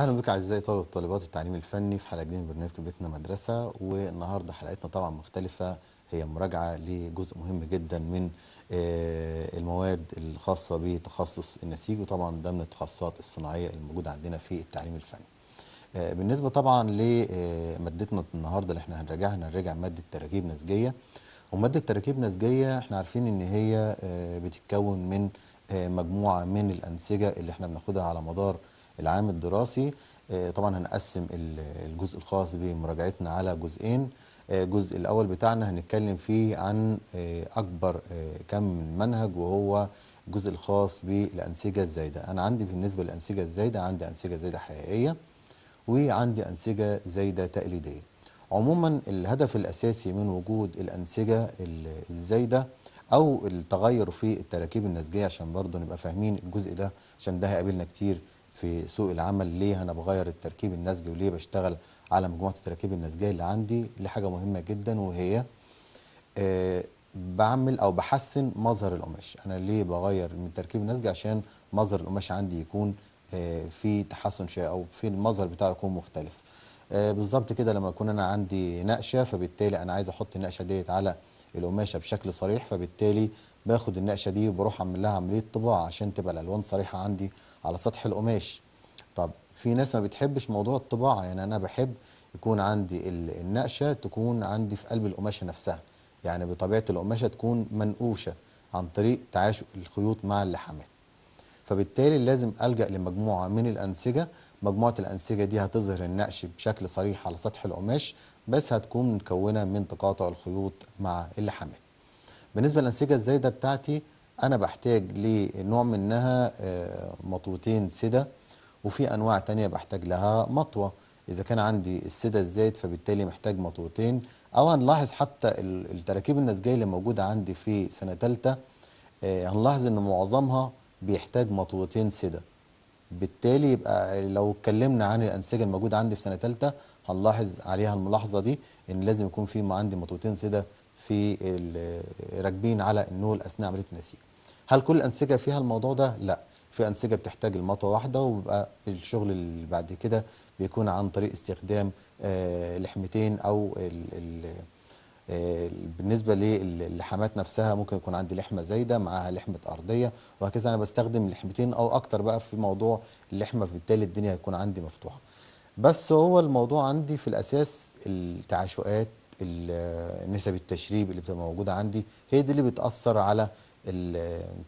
اهلا بك اعزائي طلبه وطالبات التعليم الفني في حلقه جديده من برنامج بيتنا مدرسه والنهارده حلقتنا طبعا مختلفه هي مراجعه لجزء مهم جدا من آه، المواد الخاصه بتخصص النسيج وطبعا ده من التخصصات الصناعيه الموجوده عندنا في التعليم الفني. آه، بالنسبه طبعا لمادتنا آه، النهارده اللي احنا هنراجعها هنراجع ماده تراكيب نسجيه وماده تراكيب نسجيه احنا عارفين ان هي بتتكون من مجموعه من الانسجه اللي احنا بناخدها على مدار العام الدراسي آه، طبعا هنقسم الجزء الخاص بمراجعتنا على جزئين آه، الجزء الأول بتاعنا هنتكلم فيه عن آه، أكبر كم من منهج وهو الجزء الخاص بالأنسجة الزايدة أنا عندي بالنسبة للأنسجة الزايدة عندي أنسجة زايدة حقيقية وعندي أنسجة زايدة تقليدية عموما الهدف الأساسي من وجود الأنسجة الزايدة أو التغير في التراكيب النسجية عشان برضه نبقى فاهمين الجزء ده عشان ده هيقابلنا كتير في سوق العمل ليه انا بغير التركيب النسجي وليه بشتغل على مجموعه التراكيب النسجيه اللي عندي لحاجه مهمه جدا وهي أه بعمل او بحسن مظهر القماش انا ليه بغير من تركيب النسجي عشان مظهر القماش عندي يكون أه في تحسن شويه او في المظهر بتاعه يكون مختلف أه بالظبط كده لما يكون انا عندي نقشه فبالتالي انا عايز احط النقشه ديت على القماشه بشكل صريح فبالتالي باخد النقشه دي وبروح اعمل لها عمليه طباعه عشان تبقى الالوان صريحه عندي على سطح القماش طب في ناس ما بتحبش موضوع الطباعه يعني انا بحب يكون عندي النقشه تكون عندي في قلب القماشه نفسها يعني بطبيعه القماشه تكون منقوشه عن طريق تعاشق الخيوط مع اللحامات فبالتالي لازم الجا لمجموعه من الانسجه مجموعه الانسجه دي هتظهر النقش بشكل صريح على سطح القماش بس هتكون مكونة من تقاطع الخيوط مع اللحامات بالنسبه للانسجه الزايده بتاعتي انا بحتاج لنوع منها آه، مطوتين سدة وفي انواع تانية بحتاج لها مطوة اذا كان عندي السدة الزايد فبالتالي محتاج مطوتين او هنلاحظ حتى التراكيب النسجية اللي موجودة عندي في سنة تالتة آه، هنلاحظ ان معظمها بيحتاج مطوتين سدة بالتالي يبقى لو اتكلمنا عن الانسجه الموجوده عندي في سنه ثالثه هنلاحظ عليها الملاحظه دي ان لازم يكون في عندي مطوتين سده في راكبين على النول اثناء عمليه النسيج هل كل الانسجه فيها الموضوع ده لا في انسجه بتحتاج المطوه واحده وبيبقى الشغل اللي بعد كده بيكون عن طريق استخدام آه، لحمتين او الـ الـ آه، بالنسبه للحمات نفسها ممكن يكون عندي لحمه زايده معاها لحمه ارضيه وهكذا انا بستخدم لحمتين او اكتر بقى في موضوع اللحمه فبالتالي الدنيا هتكون عندي مفتوحه بس هو الموضوع عندي في الاساس التعشؤات نسب التشريب اللي بتبقى موجوده عندي هي دي اللي بتاثر على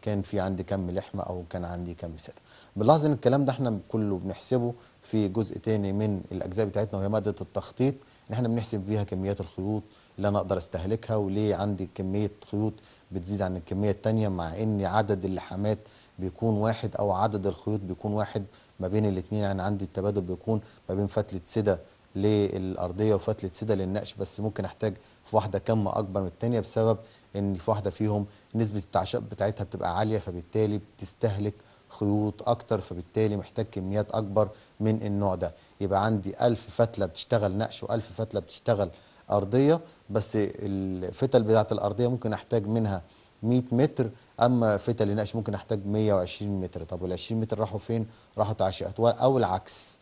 كان في عندي كم لحمه او كان عندي كم سته بنلاحظ ان الكلام ده احنا كله بنحسبه في جزء تاني من الاجزاء بتاعتنا وهي ماده التخطيط ان احنا بنحسب بيها كميات الخيوط اللي انا اقدر استهلكها وليه عندي كميه خيوط بتزيد عن الكميه التانيه مع ان عدد اللحامات بيكون واحد او عدد الخيوط بيكون واحد ما بين الاثنين يعني عندي التبادل بيكون ما بين فتله سده للارضيه وفتله سده للنقش بس ممكن احتاج واحده كم اكبر من الثانيه بسبب ان في واحده فيهم نسبه التعشق بتاعتها بتبقى عاليه فبالتالي بتستهلك خيوط اكتر فبالتالي محتاج كميات اكبر من النوع ده يبقى عندي 1000 فتله بتشتغل نقش و1000 فتله بتشتغل ارضيه بس الفتل بتاعه الارضيه ممكن احتاج منها 100 متر اما فتل النقش ممكن احتاج 120 متر طب وال 20 متر راحوا فين راحوا تعشقات او العكس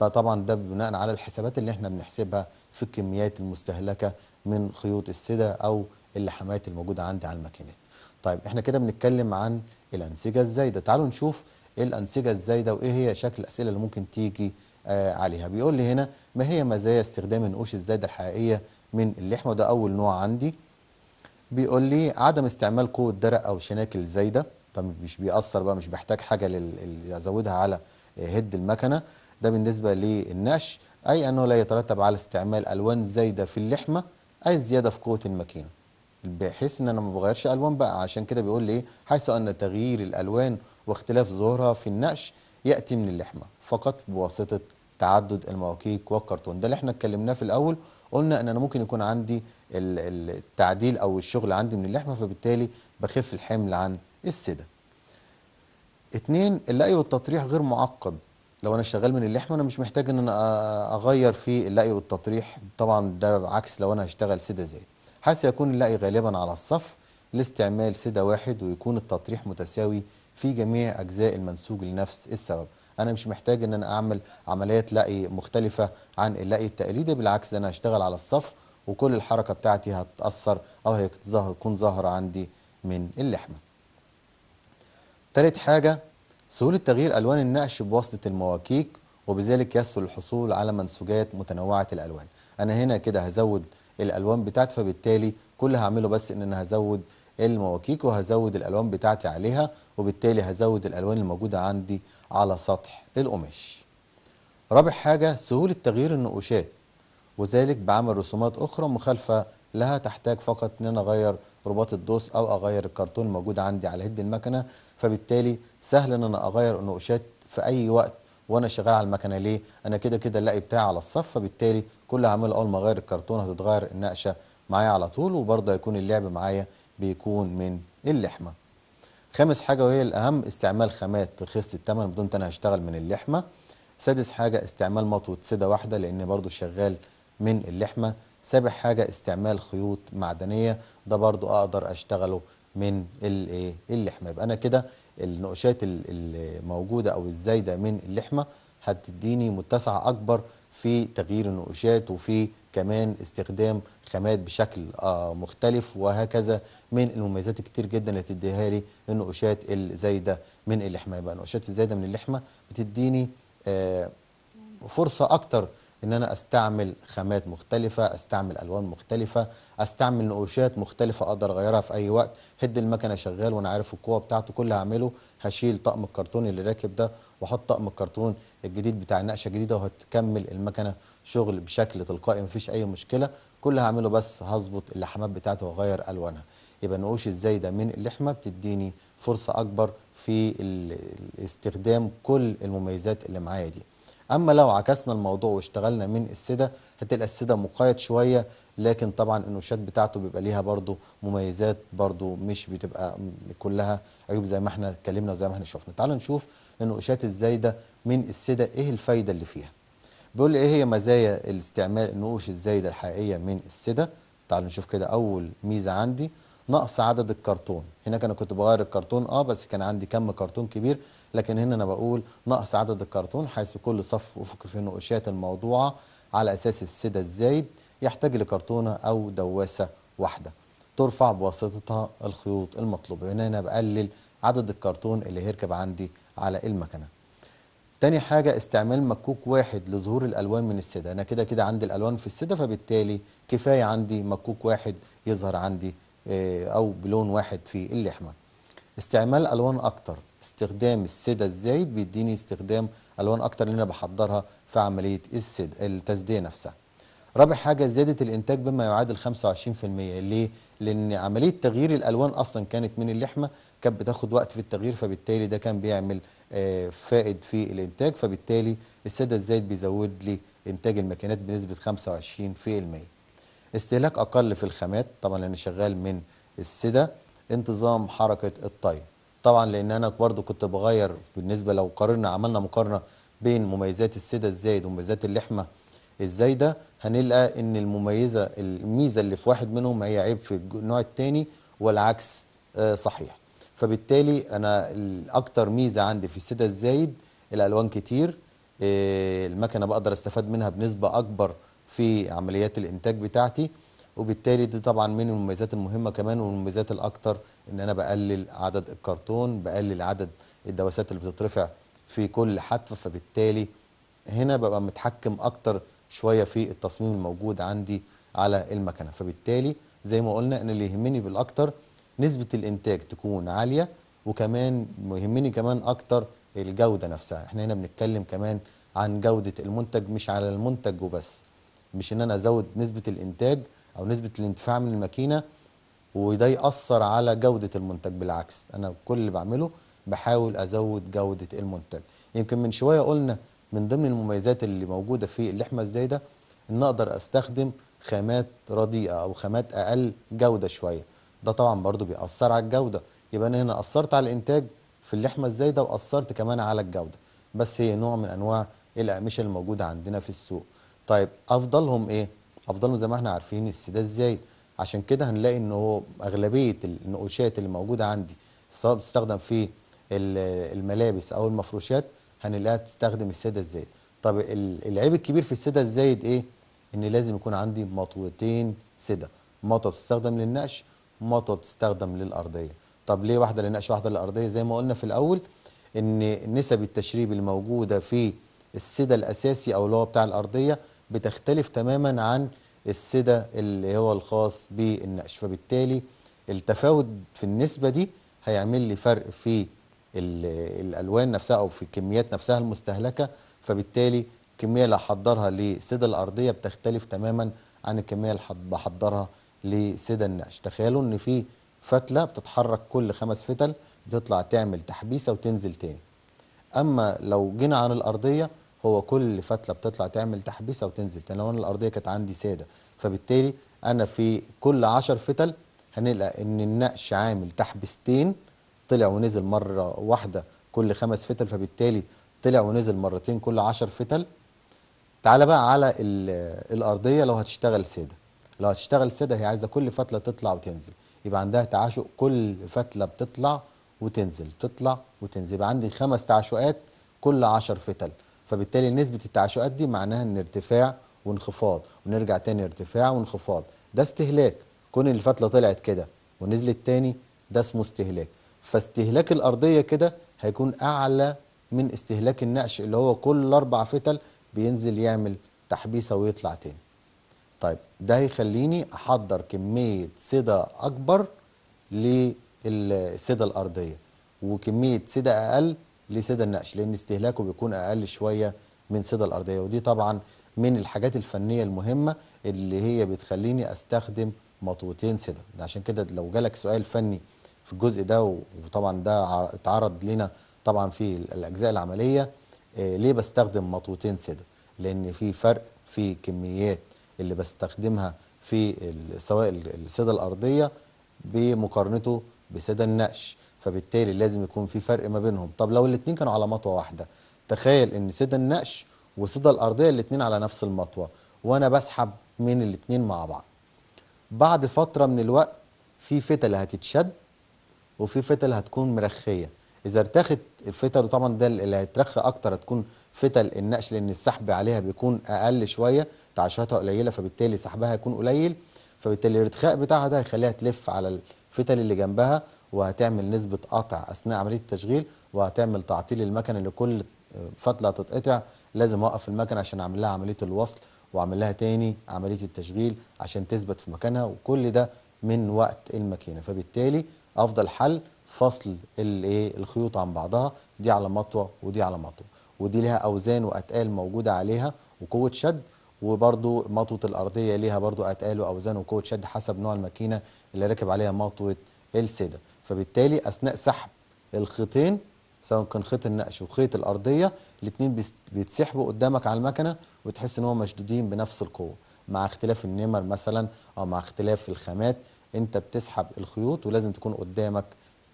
فطبعا ده بناء على الحسابات اللي احنا بنحسبها في الكميات المستهلكه من خيوط السدة او اللحمات الموجوده عندي على الماكينات طيب احنا كده بنتكلم عن الانسجه الزايده تعالوا نشوف الانسجه الزايده وايه هي شكل الاسئله اللي ممكن تيجي آه عليها بيقول لي هنا ما هي مزايا استخدام النقوش الزايده الحقيقيه من اللحمه وده اول نوع عندي بيقول لي عدم استعمال قوه درق او شناكل زايده طب مش بيأثر بقى مش بحتاج حاجه لل... ازودها على آه، هد المكنه ده بالنسبه للنقش اي انه لا يترتب على استعمال الوان زايده في اللحمه عايز زياده في قوه الماكينه بحيث ان انا ما بغيرش الوان بقى عشان كده بيقول لي ايه حيث ان تغيير الالوان واختلاف ظهورها في النقش ياتي من اللحمه فقط بواسطه تعدد المواكيك والكرتون ده اللي احنا اتكلمناه في الاول قلنا ان انا ممكن يكون عندي التعديل او الشغل عندي من اللحمه فبالتالي بخف الحمل عن السده اتنين اللقي والتطريح غير معقد لو انا شغال من اللحم انا مش محتاج ان انا اغير في اللقي والتطريح طبعا ده عكس لو انا هشتغل سده زائد حاسس يكون اللقي غالبا على الصف لاستعمال سده واحد ويكون التطريح متساوي في جميع اجزاء المنسوج لنفس السبب انا مش محتاج ان انا اعمل عمليات لقي مختلفه عن اللقي التقليدي بالعكس انا هشتغل على الصف وكل الحركه بتاعتي هتاثر او هيكون ظاهره عندي من اللحمه تالت حاجه سهولة تغيير ألوان النقش بواسطة المواكيك وبذلك يسهل الحصول على منسوجات متنوعة الألوان أنا هنا كده هزود الألوان بتاعتي فبالتالي كل هعمله بس إن أنا هزود المواكيك وهزود الألوان بتاعتي عليها وبالتالي هزود الألوان الموجودة عندي على سطح القماش رابع حاجة سهولة تغيير النقوشات وذلك بعمل رسومات أخرى مخالفة لها تحتاج فقط إن أنا أغير رباط الدوس أو أغير الكرتون الموجود عندي على هد المكنة فبالتالي سهل ان انا اغير النقوشات في اي وقت وانا شغال على المكنه ليه انا كده كده الاقي بتاعي على الصف فبالتالي كل اللي هعمله اول ما اغير الكرتون هتتغير النقشه معايا على طول وبرضه هيكون اللعب معايا بيكون من اللحمه خامس حاجه وهي الاهم استعمال خامات رخيصه الثمن بدون انا هشتغل من اللحمه سادس حاجه استعمال مطوه سده واحده لان برضه شغال من اللحمه سابع حاجه استعمال خيوط معدنيه ده برضه اقدر اشتغله من الايه اللحمه يبقى انا كده النقوشات الموجودة أو الزايدة من اللحمة هتديني متسعة أكبر في تغيير النقوشات وفي كمان استخدام خامات بشكل آه، مختلف وهكذا من المميزات الكتير جدا اللي تديها لي النقوشات الزايدة من اللحمة يبقى النقوشات الزايدة من اللحمة بتديني آه، فرصة أكتر ان انا استعمل خامات مختلفه استعمل الوان مختلفه استعمل نقوشات مختلفه اقدر اغيرها في اي وقت هد المكنه شغال وانا عارف القوه بتاعته كل اللي هعمله هشيل طقم الكرتون اللي راكب ده واحط طقم الكرتون الجديد بتاع النقشه الجديده وهتكمل المكنه شغل بشكل تلقائي مفيش اي مشكله كل اللي هعمله بس هظبط اللحمات بتاعته واغير الوانها يبقى النقوش الزايده من اللحمه بتديني فرصه اكبر في استخدام كل المميزات اللي معايا دي اما لو عكسنا الموضوع واشتغلنا من السده هتلاقي السده مقيد شويه لكن طبعا النوشات بتاعته بيبقى ليها برضو مميزات برضو مش بتبقى كلها عيوب زي ما احنا اتكلمنا وزي ما احنا شفنا تعالوا نشوف النقوشات الزايده من السده ايه الفايده اللي فيها بيقول لي ايه هي مزايا الاستعمال النقوش الزايده الحقيقيه من السده تعالوا نشوف كده اول ميزه عندي نقص عدد الكرتون هناك انا كنت بغير الكرتون اه بس كان عندي كم كرتون كبير لكن هنا أنا بقول نقص عدد الكرتون حيث كل صف وفق في النقوشات الموضوعة على أساس السدة الزايد يحتاج لكرتونة أو دواسة واحدة ترفع بواسطتها الخيوط المطلوبة هنا أنا بقلل عدد الكرتون اللي هيركب عندي على المكنة تاني حاجة استعمال مكوك واحد لظهور الألوان من السدة أنا كده كده عندي الألوان في السدة فبالتالي كفاية عندي مكوك واحد يظهر عندي آه، أو بلون واحد في اللحمة استعمال ألوان أكتر استخدام السدة الزايد بيديني استخدام ألوان أكتر اللي أنا بحضرها في عملية السد التسدية نفسها رابع حاجة زيادة الإنتاج بما يعادل 25% ليه؟ لأن عملية تغيير الألوان أصلا كانت من اللحمة كانت بتاخد وقت في التغيير فبالتالي ده كان بيعمل آه، فائد في الإنتاج فبالتالي السادة الزايد بيزود لي إنتاج الماكينات بنسبة 25% استهلاك أقل في الخامات طبعا لأن شغال من السدة انتظام حركة الطي طبعا لان انا برضو كنت بغير بالنسبه لو قارنا عملنا مقارنه بين مميزات السده الزايد ومميزات اللحمه الزايده هنلقى ان المميزه الميزه اللي في واحد منهم هي عيب في النوع الثاني والعكس آه، صحيح فبالتالي انا اكتر ميزه عندي في السده الزايد الالوان كتير آه، المكنه بقدر استفاد منها بنسبه اكبر في عمليات الانتاج بتاعتي وبالتالي دي طبعا من المميزات المهمه كمان والمميزات الاكثر ان انا بقلل عدد الكرتون بقلل عدد الدواسات اللي بتترفع في كل حتف فبالتالي هنا ببقى متحكم اكتر شويه في التصميم الموجود عندي على المكنه فبالتالي زي ما قلنا ان اللي يهمني بالاكتر نسبه الانتاج تكون عاليه وكمان يهمني كمان اكتر الجوده نفسها احنا هنا بنتكلم كمان عن جوده المنتج مش على المنتج وبس مش ان انا ازود نسبه الانتاج او نسبه الانتفاع من الماكينه وده ياثر على جوده المنتج بالعكس انا كل اللي بعمله بحاول ازود جوده المنتج يمكن من شويه قلنا من ضمن المميزات اللي موجوده في اللحمه الزايده ان اقدر استخدم خامات رديئه او خامات اقل جوده شويه ده طبعا برضو بيأثر على الجوده يبقى انا هنا اثرت على الانتاج في اللحمه الزايده واثرت كمان على الجوده بس هي نوع من انواع الاقمشه الموجوده عندنا في السوق طيب افضلهم ايه افضل زي ما احنا عارفين السداد زايد عشان كده هنلاقي ان هو اغلبيه النقوشات اللي موجوده عندي سواء بتستخدم في الملابس او المفروشات هنلاقيها تستخدم السداد الزايد طب العيب الكبير في السداد الزايد ايه ان لازم يكون عندي مطوتين سدا مطوه بتستخدم للنقش مطوه بتستخدم للارضيه طب ليه واحده للنقش واحده للارضيه زي ما قلنا في الاول ان نسب التشريب الموجوده في السدا الاساسي او اللي هو بتاع الارضيه بتختلف تماما عن السدة اللي هو الخاص بالنقش فبالتالي التفاوت في النسبة دي هيعمل لي فرق في الألوان نفسها أو في الكميات نفسها المستهلكة فبالتالي الكمية اللي هحضرها لسدة الأرضية بتختلف تماما عن الكمية اللي بحضرها لسدة النقش تخيلوا إن في فتلة بتتحرك كل خمس فتل بتطلع تعمل تحبيسة وتنزل تاني أما لو جينا عن الأرضية هو كل فتله بتطلع تعمل تحبيسه وتنزل تاني لو انا الارضيه كانت عندي ساده فبالتالي انا في كل 10 فتل هنلقى ان النقش عامل تحبيستين طلع ونزل مره واحده كل خمس فتل فبالتالي طلع ونزل مرتين كل 10 فتل تعالى بقى على الارضيه لو هتشتغل ساده لو هتشتغل ساده هي عايزه كل فتله تطلع وتنزل يبقى عندها تعاشق كل فتله بتطلع وتنزل تطلع وتنزل يبقى عندي خمس تعاشقات كل 10 فتل فبالتالي نسبة التعشقات دي معناها ان ارتفاع وانخفاض ونرجع تاني ارتفاع وانخفاض ده استهلاك كون الفتلة طلعت كده ونزلت تاني ده اسمه استهلاك فاستهلاك الأرضية كده هيكون أعلى من استهلاك النقش اللي هو كل أربع فتل بينزل يعمل تحبيسة ويطلع تاني طيب ده هيخليني أحضر كمية سدة أكبر للسدة الأرضية وكمية سدة أقل لصيد النقش لأن استهلاكه بيكون أقل شوية من صيد الأرضية ودي طبعا من الحاجات الفنية المهمة اللي هي بتخليني أستخدم مطوتين صدى عشان كده لو جالك سؤال فني في الجزء ده وطبعا ده اتعرض لنا طبعا في الأجزاء العملية آه، ليه بستخدم مطوتين صدى لأن في فرق في كميات اللي بستخدمها في سواء الصيدة الأرضية بمقارنته بصيدة النقش فبالتالي لازم يكون في فرق ما بينهم طب لو الاثنين كانوا على مطوه واحده تخيل ان سيدا النقش وسيدا الارضيه الاثنين على نفس المطوه وانا بسحب من الاثنين مع بعض بعد فتره من الوقت في فتل هتتشد وفي فتل هتكون مرخيه اذا ارتخت الفتل وطبعا ده اللي هيترخى اكتر هتكون فتل النقش لان السحب عليها بيكون اقل شويه تعشاتها قليله فبالتالي سحبها هيكون قليل فبالتالي الارتخاء بتاعها ده هيخليها تلف على الفتل اللي جنبها وهتعمل نسبة قطع أثناء عملية التشغيل وهتعمل تعطيل المكن لكل كل فتلة هتتقطع لازم أوقف المكنة عشان أعمل لها عملية الوصل وأعمل لها تاني عملية التشغيل عشان تثبت في مكانها وكل ده من وقت الماكينة فبالتالي أفضل حل فصل الايه الخيوط عن بعضها دي على مطوة ودي على مطوة ودي لها أوزان وأتقال موجودة عليها وقوة شد وبرضو مطوة الأرضية ليها برضو أتقال وأوزان وقوة شد حسب نوع الماكينة اللي راكب عليها مطوة السيدة فبالتالي اثناء سحب الخيطين سواء كان خيط النقش وخيط الارضيه الاثنين بيتسحبوا قدامك على المكنه وتحس ان هم مشدودين بنفس القوه مع اختلاف النمر مثلا او مع اختلاف الخامات انت بتسحب الخيوط ولازم تكون قدامك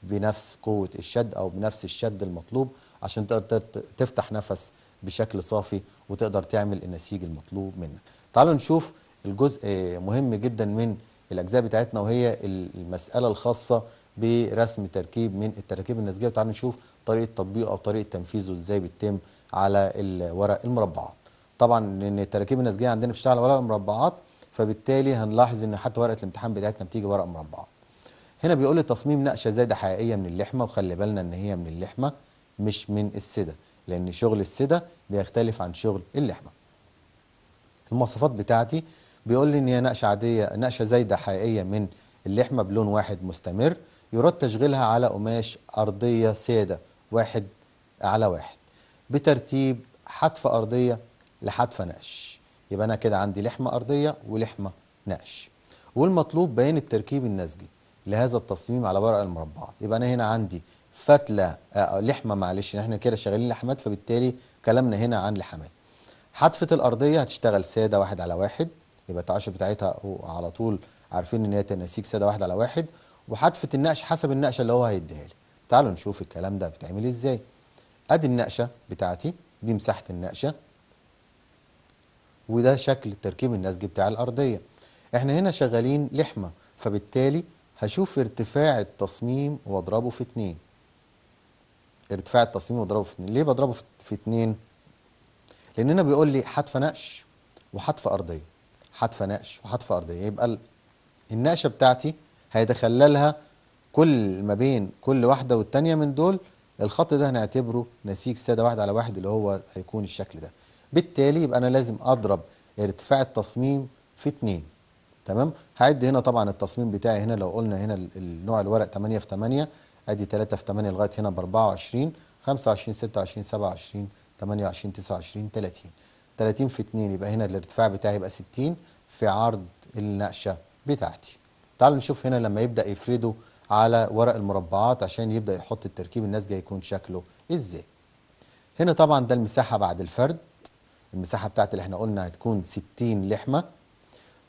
بنفس قوه الشد او بنفس الشد المطلوب عشان تقدر تفتح نفس بشكل صافي وتقدر تعمل النسيج المطلوب منك. تعالوا نشوف الجزء آه، مهم جدا من الاجزاء بتاعتنا وهي المساله الخاصه برسم تركيب من التراكيب النسجيه وتعالى نشوف طريقه تطبيقه او طريقه تنفيذه ازاي بيتم على الورق المربعات طبعا لان التراكيب النسجيه عندنا بتشتغل على ورق المربعات فبالتالي هنلاحظ ان حتى ورقه الامتحان بتاعتنا بتيجي ورق مربعات هنا بيقول لي تصميم نقشه زايده حقيقيه من اللحمه وخلي بالنا ان هي من اللحمه مش من السده لان شغل السده بيختلف عن شغل اللحمه المواصفات بتاعتي بيقول لي ان هي نقشه عاديه نقشه زايده حقيقيه من اللحمه بلون واحد مستمر يراد تشغيلها على قماش أرضية سادة واحد على واحد بترتيب حتفة أرضية لحدفة نقش يبقى أنا كده عندي لحمة أرضية ولحمة نقش والمطلوب بيان التركيب النسجي لهذا التصميم على ورق المربعة يبقى أنا هنا عندي فتلة آه، آه، لحمة معلش احنا كده شغالين لحمات فبالتالي كلامنا هنا عن لحمات حتفة الأرضية هتشتغل سادة واحد على واحد يبقى التعاشر بتاعتها على طول عارفين ان هي تناسيك ساده واحد على واحد وحتفه النقش حسب النقشه اللي هو هيديها لي تعالوا نشوف الكلام ده بيتعمل ازاي ادي النقشه بتاعتي دي مساحه النقشه وده شكل التركيب النسجي بتاع الارضيه احنا هنا شغالين لحمه فبالتالي هشوف ارتفاع التصميم واضربه في اتنين ارتفاع التصميم واضربه في اتنين ليه بضربه في اتنين لان هنا بيقول لي حذف نقش وحذف ارضيه حذف نقش وحذف ارضيه يبقى النقشه بتاعتي هيتخللها كل ما بين كل واحدة والتانية من دول الخط ده هنعتبره نسيج سادة واحد على واحد اللي هو هيكون الشكل ده بالتالي يبقى أنا لازم أضرب ارتفاع التصميم في 2 تمام هعد هنا طبعا التصميم بتاعي هنا لو قلنا هنا النوع الورق 8 في 8 ادي 3 في 8 لغايه هنا ب 24 25 26 27 28 29 30 30 في 2 يبقى هنا الارتفاع بتاعي يبقى 60 في عرض النقشه بتاعتي تعالوا نشوف هنا لما يبدأ يفرده على ورق المربعات عشان يبدأ يحط التركيب النسجة يكون شكله ازاي هنا طبعا ده المساحة بعد الفرد المساحة بتاعت اللي احنا قلنا هتكون 60 لحمة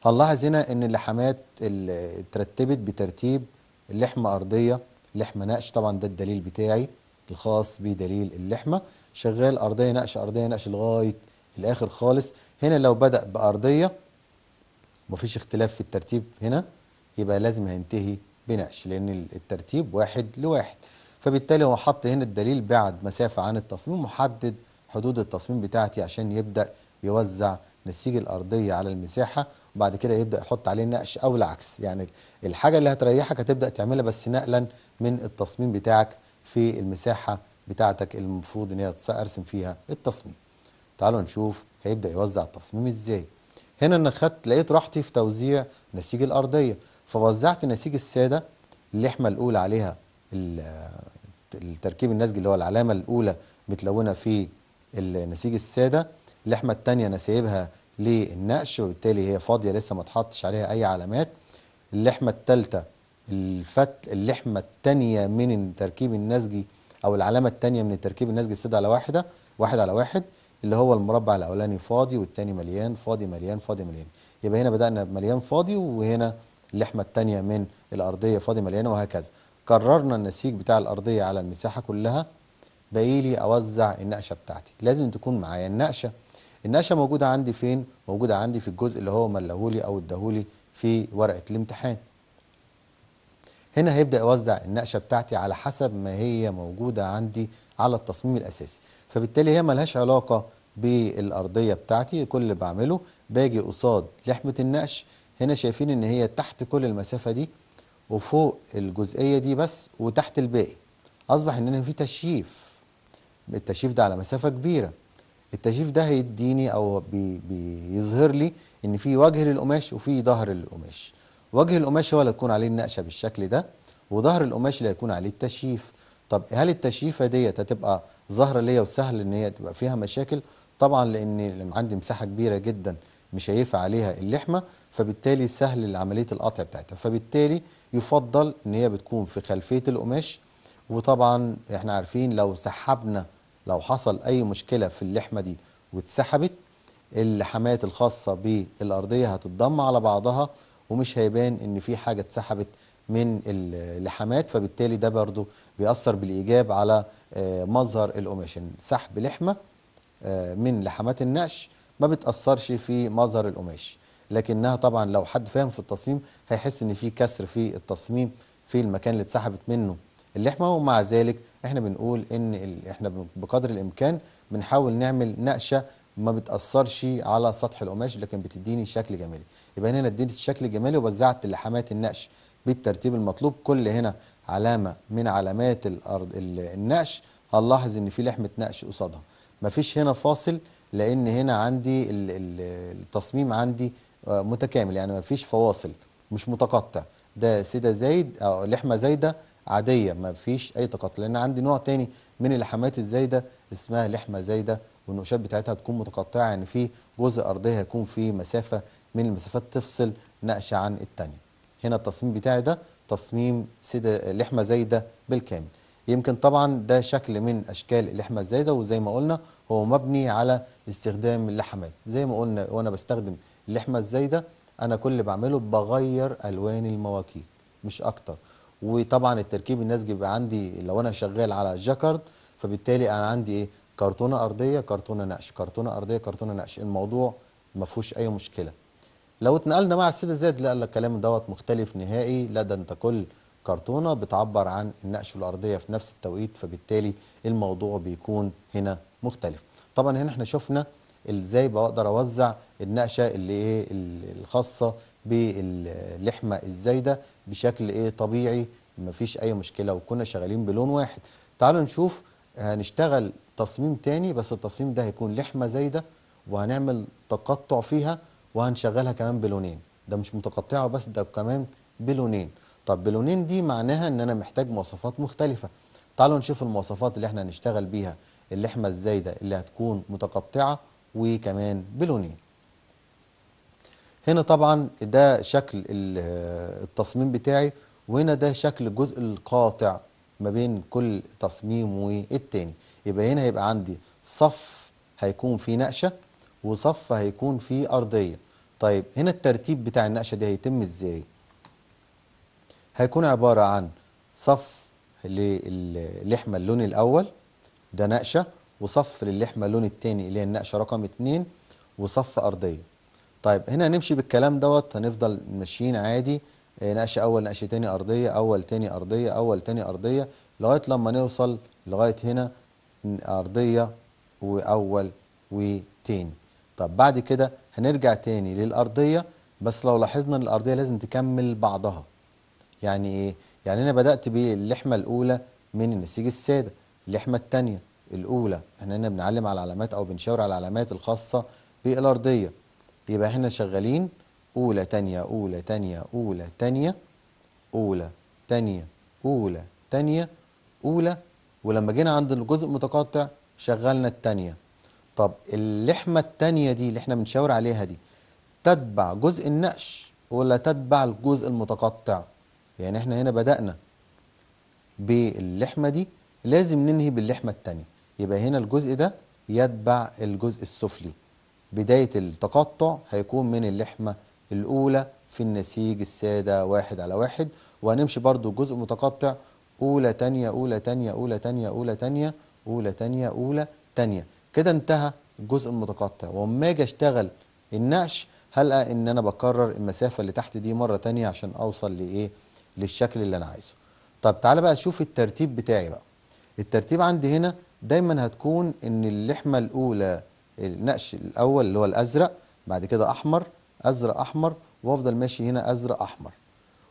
هنلاحظ هنا ان اللحمات اترتبت بترتيب لحمة أرضية لحمة نقش طبعا ده الدليل بتاعي الخاص بدليل اللحمة شغال أرضية نقش أرضية نقش لغاية الآخر خالص هنا لو بدأ بأرضية مفيش اختلاف في الترتيب هنا يبقى لازم هينتهي بنقش لأن الترتيب واحد لواحد فبالتالي هو حط هنا الدليل بعد مسافة عن التصميم وحدد حدود التصميم بتاعتي عشان يبدأ يوزع نسيج الأرضية على المساحة وبعد كده يبدأ يحط عليه نقش أو العكس يعني الحاجة اللي هتريحك هتبدأ تعملها بس نقلا من التصميم بتاعك في المساحة بتاعتك المفروض ان هي ارسم فيها التصميم تعالوا نشوف هيبدأ يوزع التصميم ازاي هنا انا خدت لقيت راحتي في توزيع نسيج الأرضية فوزعت نسيج السادة اللحمة الأولى عليها التركيب النسجي اللي هو العلامة الأولى متلونة في نسيج السادة اللحمة الثانية أنا سايبها للنقش وبالتالي هي فاضية لسه ما اتحطش عليها أي علامات اللحمة الثالثة الفت اللحمة الثانية من التركيب النسجي أو العلامة الثانية من التركيب النسجي السادة على واحدة واحد على واحد اللي هو المربع الأولاني فاضي والثاني مليان فاضي مليان فاضي مليان يبقى هنا بدأنا مليان فاضي وهنا اللحمة التانية من الأرضية فاضية مليانة وهكذا كررنا النسيج بتاع الأرضية على المساحة كلها بقيلي أوزع النقشة بتاعتي لازم تكون معايا النقشة النقشة موجودة عندي فين؟ موجودة عندي في الجزء اللي هو ملهولي أو اداهولي في ورقة الامتحان هنا هيبدأ يوزع النقشة بتاعتي على حسب ما هي موجودة عندي على التصميم الأساسي فبالتالي هي ملهاش علاقة بالأرضية بتاعتي كل اللي بعمله باجي قصاد لحمة النقش هنا شايفين ان هي تحت كل المسافة دي وفوق الجزئية دي بس وتحت الباقي اصبح ان في تشييف التشييف ده على مسافة كبيرة التشييف ده هيديني او بي بيظهر لي ان في وجه للقماش وفي ظهر للقماش وجه القماش هو اللي هتكون عليه النقشه بالشكل ده وظهر القماش اللي هيكون عليه التشييف طب هل التشييفه ديت هتبقى ظاهره ليا وسهل ان هي تبقى فيها مشاكل طبعا لان عندي مساحه كبيره جدا مش هيفع عليها اللحمة فبالتالي سهل عملية القطع بتاعتها فبالتالي يفضل ان هي بتكون في خلفية القماش وطبعا احنا عارفين لو سحبنا لو حصل اي مشكلة في اللحمة دي واتسحبت اللحمات الخاصة بالأرضية هتتضم على بعضها ومش هيبان ان في حاجة اتسحبت من اللحمات فبالتالي ده برضو بيأثر بالإيجاب على آه، مظهر القماش سحب لحمة آه، من لحمات النقش ما بتأثرش في مظهر القماش لكنها طبعا لو حد فاهم في التصميم هيحس ان في كسر في التصميم في المكان اللي اتسحبت منه اللحمه ومع ذلك احنا بنقول ان احنا بقدر الامكان بنحاول نعمل نقشه ما بتاثرش على سطح القماش لكن بتديني شكل جمالي يبقى هنا اديت الشكل الجمالي ووزعت اللحمات النقش بالترتيب المطلوب كل هنا علامه من علامات الارض النقش هنلاحظ ان في لحمه نقش قصادها مفيش هنا فاصل لان هنا عندي التصميم عندي آه، متكامل يعني ما فيش فواصل مش متقطع ده سيده زايد او لحمه زايده عاديه ما فيش اي تقطع لان عندي نوع تاني من اللحمات الزايده اسمها لحمه زايده والنقوشات بتاعتها تكون متقطعه يعني في جزء ارضيه هيكون في مسافه من المسافات تفصل نقشه عن الثانيه هنا التصميم بتاعي ده تصميم سيده لحمه زايده بالكامل يمكن طبعا ده شكل من اشكال اللحمه الزايده وزي ما قلنا هو مبني على استخدام اللحمات زي ما قلنا وانا بستخدم اللحمه الزايده انا كل اللي بعمله بغير الوان المواكيك مش اكتر وطبعا التركيب الناس بيبقى عندي لو انا شغال على جاكارد فبالتالي انا عندي ايه كرتونه ارضيه كرتونه نقش كرتونه ارضيه كرتونه نقش الموضوع ما فيهوش اي مشكله لو اتنقلنا مع السيد زاد لا الكلام دوت مختلف نهائي لا ده انت كل كرتونة بتعبر عن النقش الارضيه في نفس التوقيت فبالتالي الموضوع بيكون هنا مختلف طبعا هنا احنا شفنا ازاي بقدر اوزع النقشه اللي ايه الخاصه باللحمه الزايده بشكل ايه طبيعي مفيش اي مشكله وكنا شغالين بلون واحد تعالوا نشوف هنشتغل تصميم تاني بس التصميم ده هيكون لحمه زايده وهنعمل تقطع فيها وهنشغلها كمان بلونين ده مش متقطعه بس ده كمان بلونين طب بلونين دي معناها ان انا محتاج مواصفات مختلفة تعالوا نشوف المواصفات اللي احنا هنشتغل بيها اللحمة الزايدة اللي هتكون متقطعة وكمان بلونين هنا طبعا ده شكل التصميم بتاعي وهنا ده شكل الجزء القاطع ما بين كل تصميم والتاني يبقى هنا هيبقى عندي صف هيكون فيه نقشة وصف هيكون فيه أرضية طيب هنا الترتيب بتاع النقشة دي هيتم ازاي؟ هيكون عبارة عن صف للحمة اللون الأول ده نقشة وصف للحمة اللون الثاني اللي هي النقشة رقم اتنين وصف أرضية طيب هنا هنمشي بالكلام دوت هنفضل ماشيين عادي آه، نقشة أول نقشة تاني أرضية أول تاني أرضية أول تاني أرضية لغاية لما نوصل لغاية هنا أرضية وأول وتاني طب بعد كده هنرجع تاني للأرضية بس لو لاحظنا الأرضية لازم تكمل بعضها يعني ايه يعني انا بدات باللحمه الاولى من النسيج الساده اللحمه الثانيه الاولى احنا هنا بنعلم على العلامات او بنشاور على العلامات الخاصه بالارضيه يبقى احنا شغالين اولى ثانيه اولى ثانيه اولى ثانيه اولى ثانيه اولى ثانيه اولى ولما جينا عند الجزء المتقطع شغلنا الثانيه طب اللحمة الثانيه دي اللي احنا بنشاور عليها دي تتبع جزء النقش ولا تتبع الجزء المتقطع يعني احنا هنا بدأنا باللحمة دي لازم ننهي باللحمة التانية يبقى هنا الجزء ده يتبع الجزء السفلي بداية التقطع هيكون من اللحمة الأولى في النسيج السادة واحد على واحد وهنمشي برضو جزء متقطع أولى تانية أولى تانية أولى تانية أولى تانية أولى تانية أولى تانية كده انتهى الجزء المتقطع وما أجي أشتغل النقش هلقى إن أنا بكرر المسافة اللي تحت دي مرة تانية عشان أوصل لإيه للشكل اللي انا عايزه طب تعالى بقى شوف الترتيب بتاعي بقى الترتيب عندي هنا دايما هتكون ان اللحمه الاولى النقش الاول اللي هو الازرق بعد كده احمر ازرق احمر وافضل ماشي هنا ازرق احمر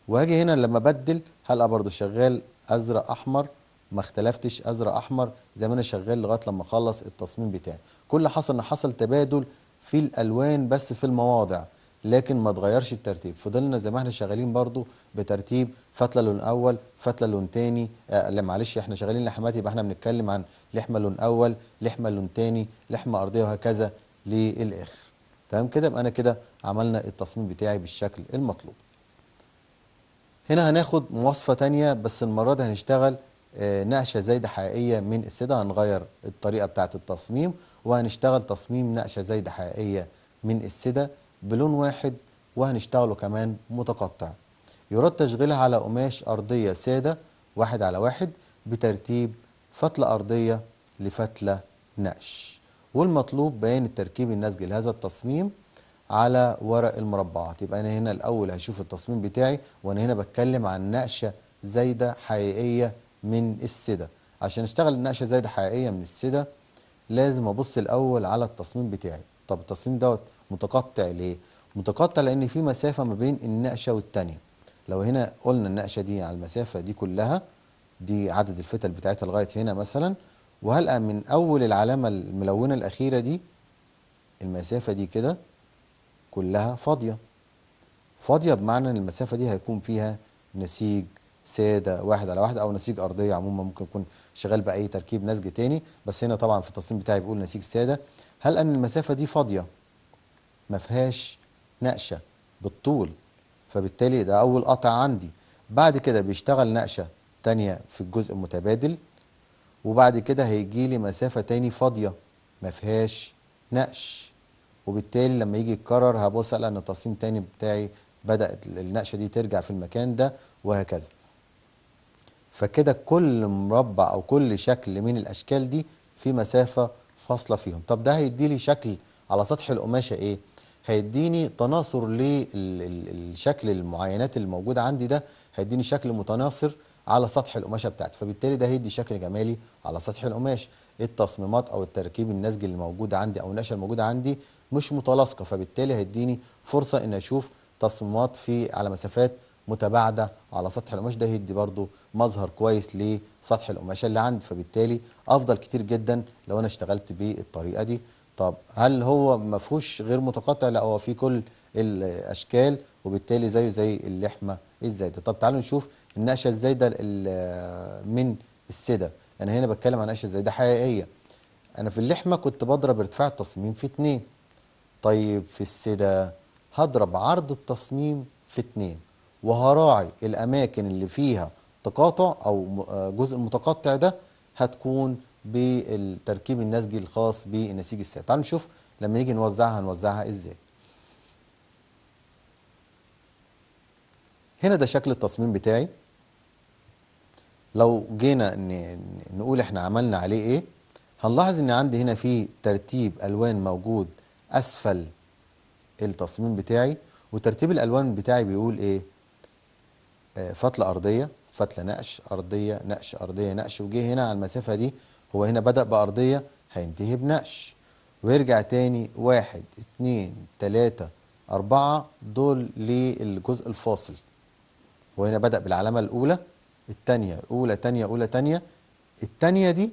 وهاجي هنا لما بدل هلقى برضو شغال ازرق احمر ما اختلفتش ازرق احمر زي ما انا شغال لغايه لما اخلص التصميم بتاعي كل حصل ان حصل تبادل في الالوان بس في المواضع لكن ما اتغيرش الترتيب فضلنا زي ما احنا شغالين برضو بترتيب فتله لون اول فتله لون تاني آه، لا معلش احنا شغالين لحمات يبقى احنا بنتكلم عن لحمه لون اول لحمه لون تاني لحمه ارضيه وهكذا للاخر تمام كده يبقى انا كده عملنا التصميم بتاعي بالشكل المطلوب هنا هناخد مواصفه تانية بس المره دي هنشتغل آه، نقشه زايده حقيقيه من السده هنغير الطريقه بتاعه التصميم وهنشتغل تصميم نقشه زايده حقيقيه من السده بلون واحد وهنشتغله كمان متقطع يراد تشغيلها على قماش أرضية سادة واحد على واحد بترتيب فتلة أرضية لفتلة نقش والمطلوب بيان التركيب النسج لهذا التصميم على ورق المربعات يبقى أنا هنا الأول هشوف التصميم بتاعي وأنا هنا بتكلم عن نقشة زايدة حقيقية من السدة عشان اشتغل النقشة زايدة حقيقية من السدة لازم أبص الأول على التصميم بتاعي طب التصميم دوت متقطع ليه متقطع لان في مسافه ما بين النقشه والثانيه. لو هنا قلنا النقشه دي على المسافه دي كلها دي عدد الفتل بتاعتها لغايه هنا مثلا وهلقى من اول العلامه الملونه الاخيره دي المسافه دي كده كلها فاضيه فاضيه بمعنى ان المسافه دي هيكون فيها نسيج ساده واحد على واحد او نسيج ارضيه عموما ممكن يكون شغال باي تركيب نسج تاني بس هنا طبعا في التصميم بتاعي بيقول نسيج ساده هل ان المسافه دي فاضيه ما فيهاش نقشه بالطول فبالتالي ده اول قطع عندي بعد كده بيشتغل نقشه تانية في الجزء المتبادل وبعد كده هيجي لي مسافه تاني فاضيه ما فيهاش نقش وبالتالي لما يجي يتكرر هبص على ان التصميم تاني بتاعي بدأ النقشة دي ترجع في المكان ده وهكذا فكده كل مربع أو كل شكل من الأشكال دي في مسافة فاصلة فيهم طب ده هيدي لي شكل على سطح القماشة إيه؟ هيديني تناصر للشكل المعاينات الموجودة عندي ده هيديني شكل متناصر على سطح القماشة بتاعتي فبالتالي ده هيدي شكل جمالي على سطح القماش التصميمات أو التركيب النسج اللي موجود عندي أو النقشة الموجودة عندي مش متلاصقة فبالتالي هيديني فرصة إن أشوف تصميمات في على مسافات متباعدة على سطح القماش ده هيدي برضو مظهر كويس لسطح القماشة اللي عندي فبالتالي أفضل كتير جدا لو أنا اشتغلت بالطريقة دي طب هل هو ما فيهوش غير متقطع لا هو فيه كل الاشكال وبالتالي زيه زي اللحمه الزايده طب تعالوا نشوف النقشه الزايده من السده انا هنا بتكلم عن نقشه زايده حقيقيه انا في اللحمه كنت بضرب ارتفاع التصميم في 2 طيب في السده هضرب عرض التصميم في 2 وهراعي الاماكن اللي فيها تقاطع او آه، جزء المتقطع ده هتكون بالتركيب النسجي الخاص بالنسيج السائل تعالوا نشوف لما نيجي نوزعها هنوزعها ازاي هنا ده شكل التصميم بتاعي لو جينا نقول احنا عملنا عليه ايه هنلاحظ ان عندي هنا في ترتيب الوان موجود اسفل التصميم بتاعي وترتيب الالوان بتاعي بيقول ايه آه، فتله ارضيه فتله نقش ارضيه نقش ارضيه نقش وجه هنا على المسافه دي هو هنا بدأ بأرضية هينتهي بنقش ويرجع تاني واحد اتنين تلاتة أربعة دول للجزء الفاصل هو هنا بدأ بالعلامة الأولى التانية أولى تانية أولى تانية التانية دي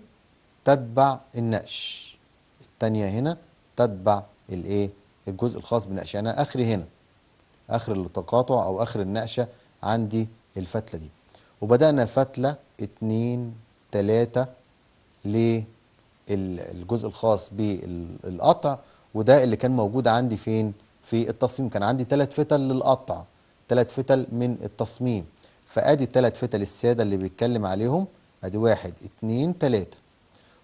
تتبع النقش التانية هنا تتبع الايه الجزء الخاص بالنقش يعني اخري هنا اخر التقاطع او اخر النقشه عندي الفتله دي وبدانا فتله اتنين تلاته للجزء الخاص بالقطع وده اللي كان موجود عندي فين في التصميم كان عندي ثلاث فتل للقطع ثلاث فتل من التصميم فادي الثلاث فتل الساده اللي بيتكلم عليهم ادي واحد اتنين تلاته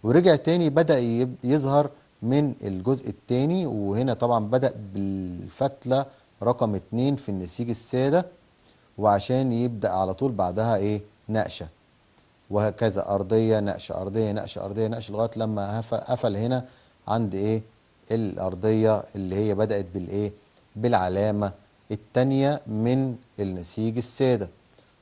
ورجع تاني بدا يظهر من الجزء التاني وهنا طبعا بدأ بالفتلة رقم اتنين في النسيج السادة وعشان يبدأ على طول بعدها ايه نقشة وهكذا أرضية نقش أرضية نقش أرضية نقش لغاية لما قفل هنا عند إيه الأرضية اللي هي بدأت بالإيه بالعلامة التانية من النسيج السادة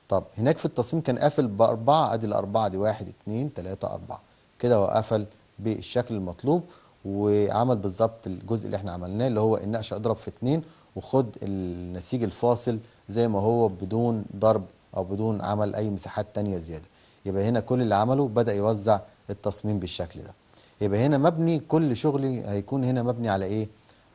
طب هناك في التصميم كان قافل بأربعة أدي الأربعة دي واحد اتنين تلاتة أربعة كده هو قفل بالشكل المطلوب وعمل بالظبط الجزء اللي احنا عملناه اللي هو النقش اضرب في اتنين وخد النسيج الفاصل زي ما هو بدون ضرب او بدون عمل اي مساحات تانية زياده يبقى هنا كل اللي عمله بدأ يوزع التصميم بالشكل ده يبقى هنا مبني كل شغلي هيكون هنا مبني على ايه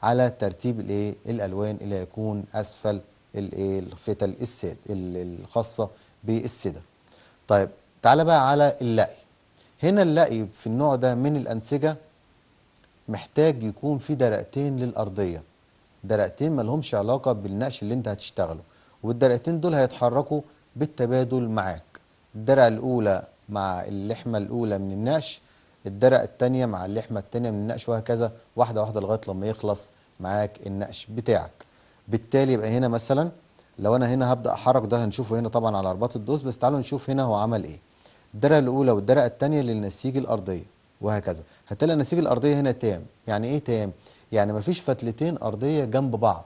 على ترتيب الايه الالوان اللي هيكون اسفل الايه الفتل الساد الخاصه بالسده طيب تعالى بقى على اللقي هنا اللقي في النوع ده من الانسجه محتاج يكون في درقتين للارضيه درقتين ما لهمش علاقه بالنقش اللي انت هتشتغله والدرقتين دول هيتحركوا بالتبادل معاك الدرع الأولى مع اللحمة الأولى من النقش الدرع الثانية مع اللحمة الثانية من النقش وهكذا واحدة واحدة لغاية لما يخلص معاك النقش بتاعك بالتالي يبقى هنا مثلا لو أنا هنا هبدأ أحرك ده هنشوفه هنا طبعا على رباط الدوس بس تعالوا نشوف هنا هو عمل إيه الدرع الأولى والدرع الثانية للنسيج الأرضية وهكذا هتلاقي النسيج الأرضية هنا تام يعني إيه تام؟ يعني مفيش فتلتين أرضية جنب بعض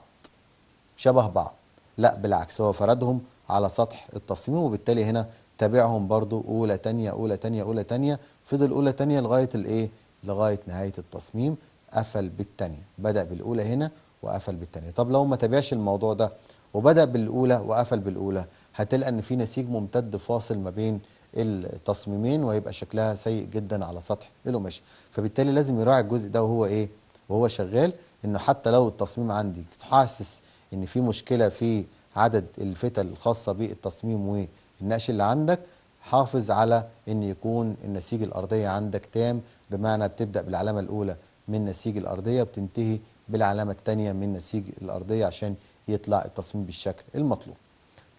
شبه بعض لا بالعكس هو فردهم على سطح التصميم وبالتالي هنا تابعهم برضو أولى تانية أولى تانية أولى تانية فضل أولى تانية لغاية الإيه؟ لغاية نهاية التصميم قفل بالتانية بدأ بالأولى هنا وقفل بالتانية طب لو ما تابعش الموضوع ده وبدأ بالأولى وقفل بالأولى هتلقى أن في نسيج ممتد فاصل ما بين التصميمين وهيبقى شكلها سيء جدا على سطح القماش فبالتالي لازم يراعي الجزء ده وهو إيه؟ وهو شغال انه حتى لو التصميم عندي حاسس ان في مشكله في عدد الفتل الخاصه بالتصميم النقش اللي عندك حافظ على ان يكون النسيج الارضيه عندك تام بمعنى بتبدا بالعلامه الاولى من نسيج الارضيه بتنتهي بالعلامه الثانيه من نسيج الارضيه عشان يطلع التصميم بالشكل المطلوب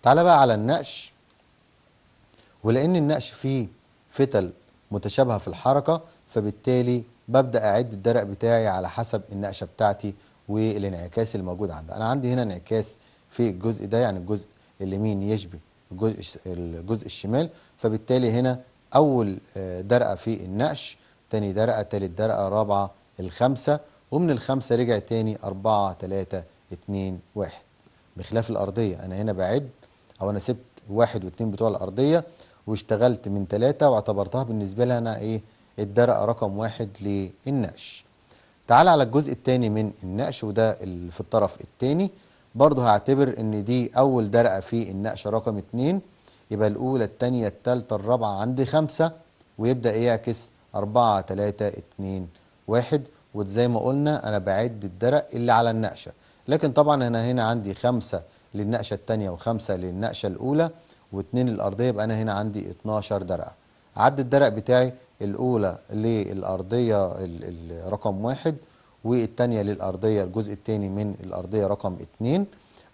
تعالى بقى على النقش ولان النقش فيه فتل متشابهه في الحركه فبالتالي ببدا اعد الدرق بتاعي على حسب النقشه بتاعتي والانعكاس الموجود عندها انا عندي هنا انعكاس في الجزء ده يعني الجزء اليمين يشبه الجزء الجزء الشمال فبالتالي هنا اول آه، درقه في النقش تاني درقه تالت درقه رابعه الخمسه ومن الخمسه رجع تاني اربعه ثلاثه اتنين واحد بخلاف الارضيه انا هنا بعد او انا سبت واحد واتنين بتوع الارضيه واشتغلت من ثلاثه واعتبرتها بالنسبه لي انا ايه الدرقه رقم واحد للنقش تعال على الجزء الثاني من النقش وده في الطرف الثاني برضه هعتبر ان دي اول درقه في النقشه رقم 2 يبقى الاولى الثانيه الثالثه الرابعه عندي خمسة ويبدا يعكس 4 3 2 1 وزي ما قلنا انا بعد الدرق اللي على النقشه لكن طبعا انا هنا عندي خمسة للنقشه الثانيه وخمسة للنقشه الاولى واتنين الارضيه يبقى انا هنا عندي 12 درقه عد الدرق بتاعي الاولى للارضيه رقم واحد والتانية للأرضية الجزء التاني من الأرضية رقم اتنين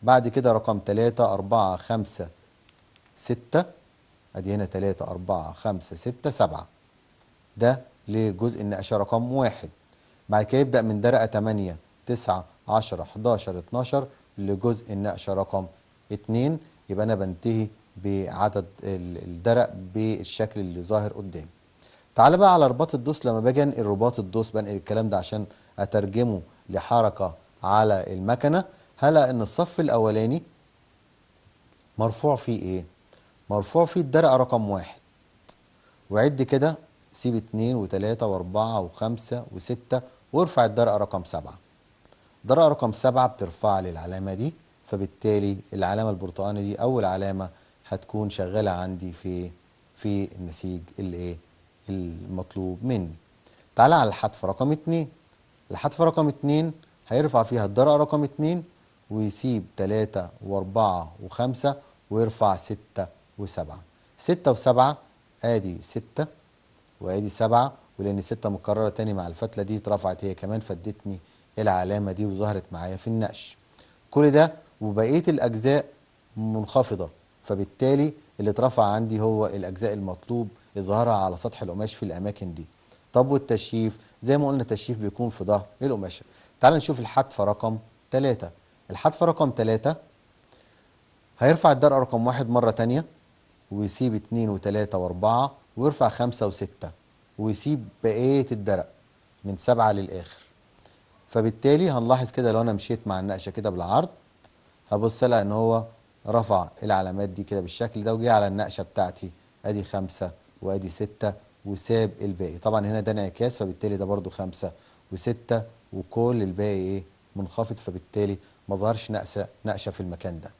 بعد كده رقم تلاتة أربعة خمسة ستة أدي هنا تلاتة أربعة خمسة ستة سبعة ده لجزء النقشة رقم واحد بعد كده يبدأ من درقة تمانية تسعة عشرة حداشر اتناشر لجزء النقشة رقم اتنين يبقى أنا بنتهي بعدد الدرق بالشكل اللي ظاهر قدامي تعال بقى على رباط الدوس لما باجي انقل رباط الدوس بنقل الكلام ده عشان أترجمه لحركة على المكنة هلا إن الصف الأولاني مرفوع فيه إيه؟ مرفوع فيه الدرع رقم واحد وعد كده سيب اتنين وتلاتة واربعة وخمسة وستة وارفع الدرع رقم سبعة درع رقم سبعة بترفع للعلامة دي فبالتالي العلامة البرتقاني دي أول علامة هتكون شغالة عندي في في النسيج الايه المطلوب مني تعالى على الحذف رقم اتنين الحذف رقم 2 هيرفع فيها الدرجة رقم 2 ويسيب 3 و4 و5 ويرفع 6 و7 6 و7 ادي 6 وادي 7 ولان 6 مكرره تاني مع الفتلة دي اترفعت هي كمان فادتني العلامة دي وظهرت معايا في النقش كل ده وبقية الأجزاء منخفضة فبالتالي اللي اترفع عندي هو الأجزاء المطلوب إظهارها على سطح القماش في الأماكن دي طب والتشييف زي ما قلنا التشييف بيكون في ظهر القماشه تعال نشوف الحدفه رقم 3 الحدفه رقم 3 هيرفع الدرقه رقم واحد مره ثانيه ويسيب 2 و3 و4 ويرفع 5 و6 ويسيب بقيه الدرق من 7 للاخر فبالتالي هنلاحظ كده لو انا مشيت مع النقشه كده بالعرض هبص لها ان هو رفع العلامات دي كده بالشكل ده وجه على النقشه بتاعتي ادي خمسه وادي سته وساب الباقي طبعا هنا ده انعكاس فبالتالي ده برضو خمسة وستة وكل الباقي ايه منخفض فبالتالي ما ظهرش نقشة نقشة في المكان ده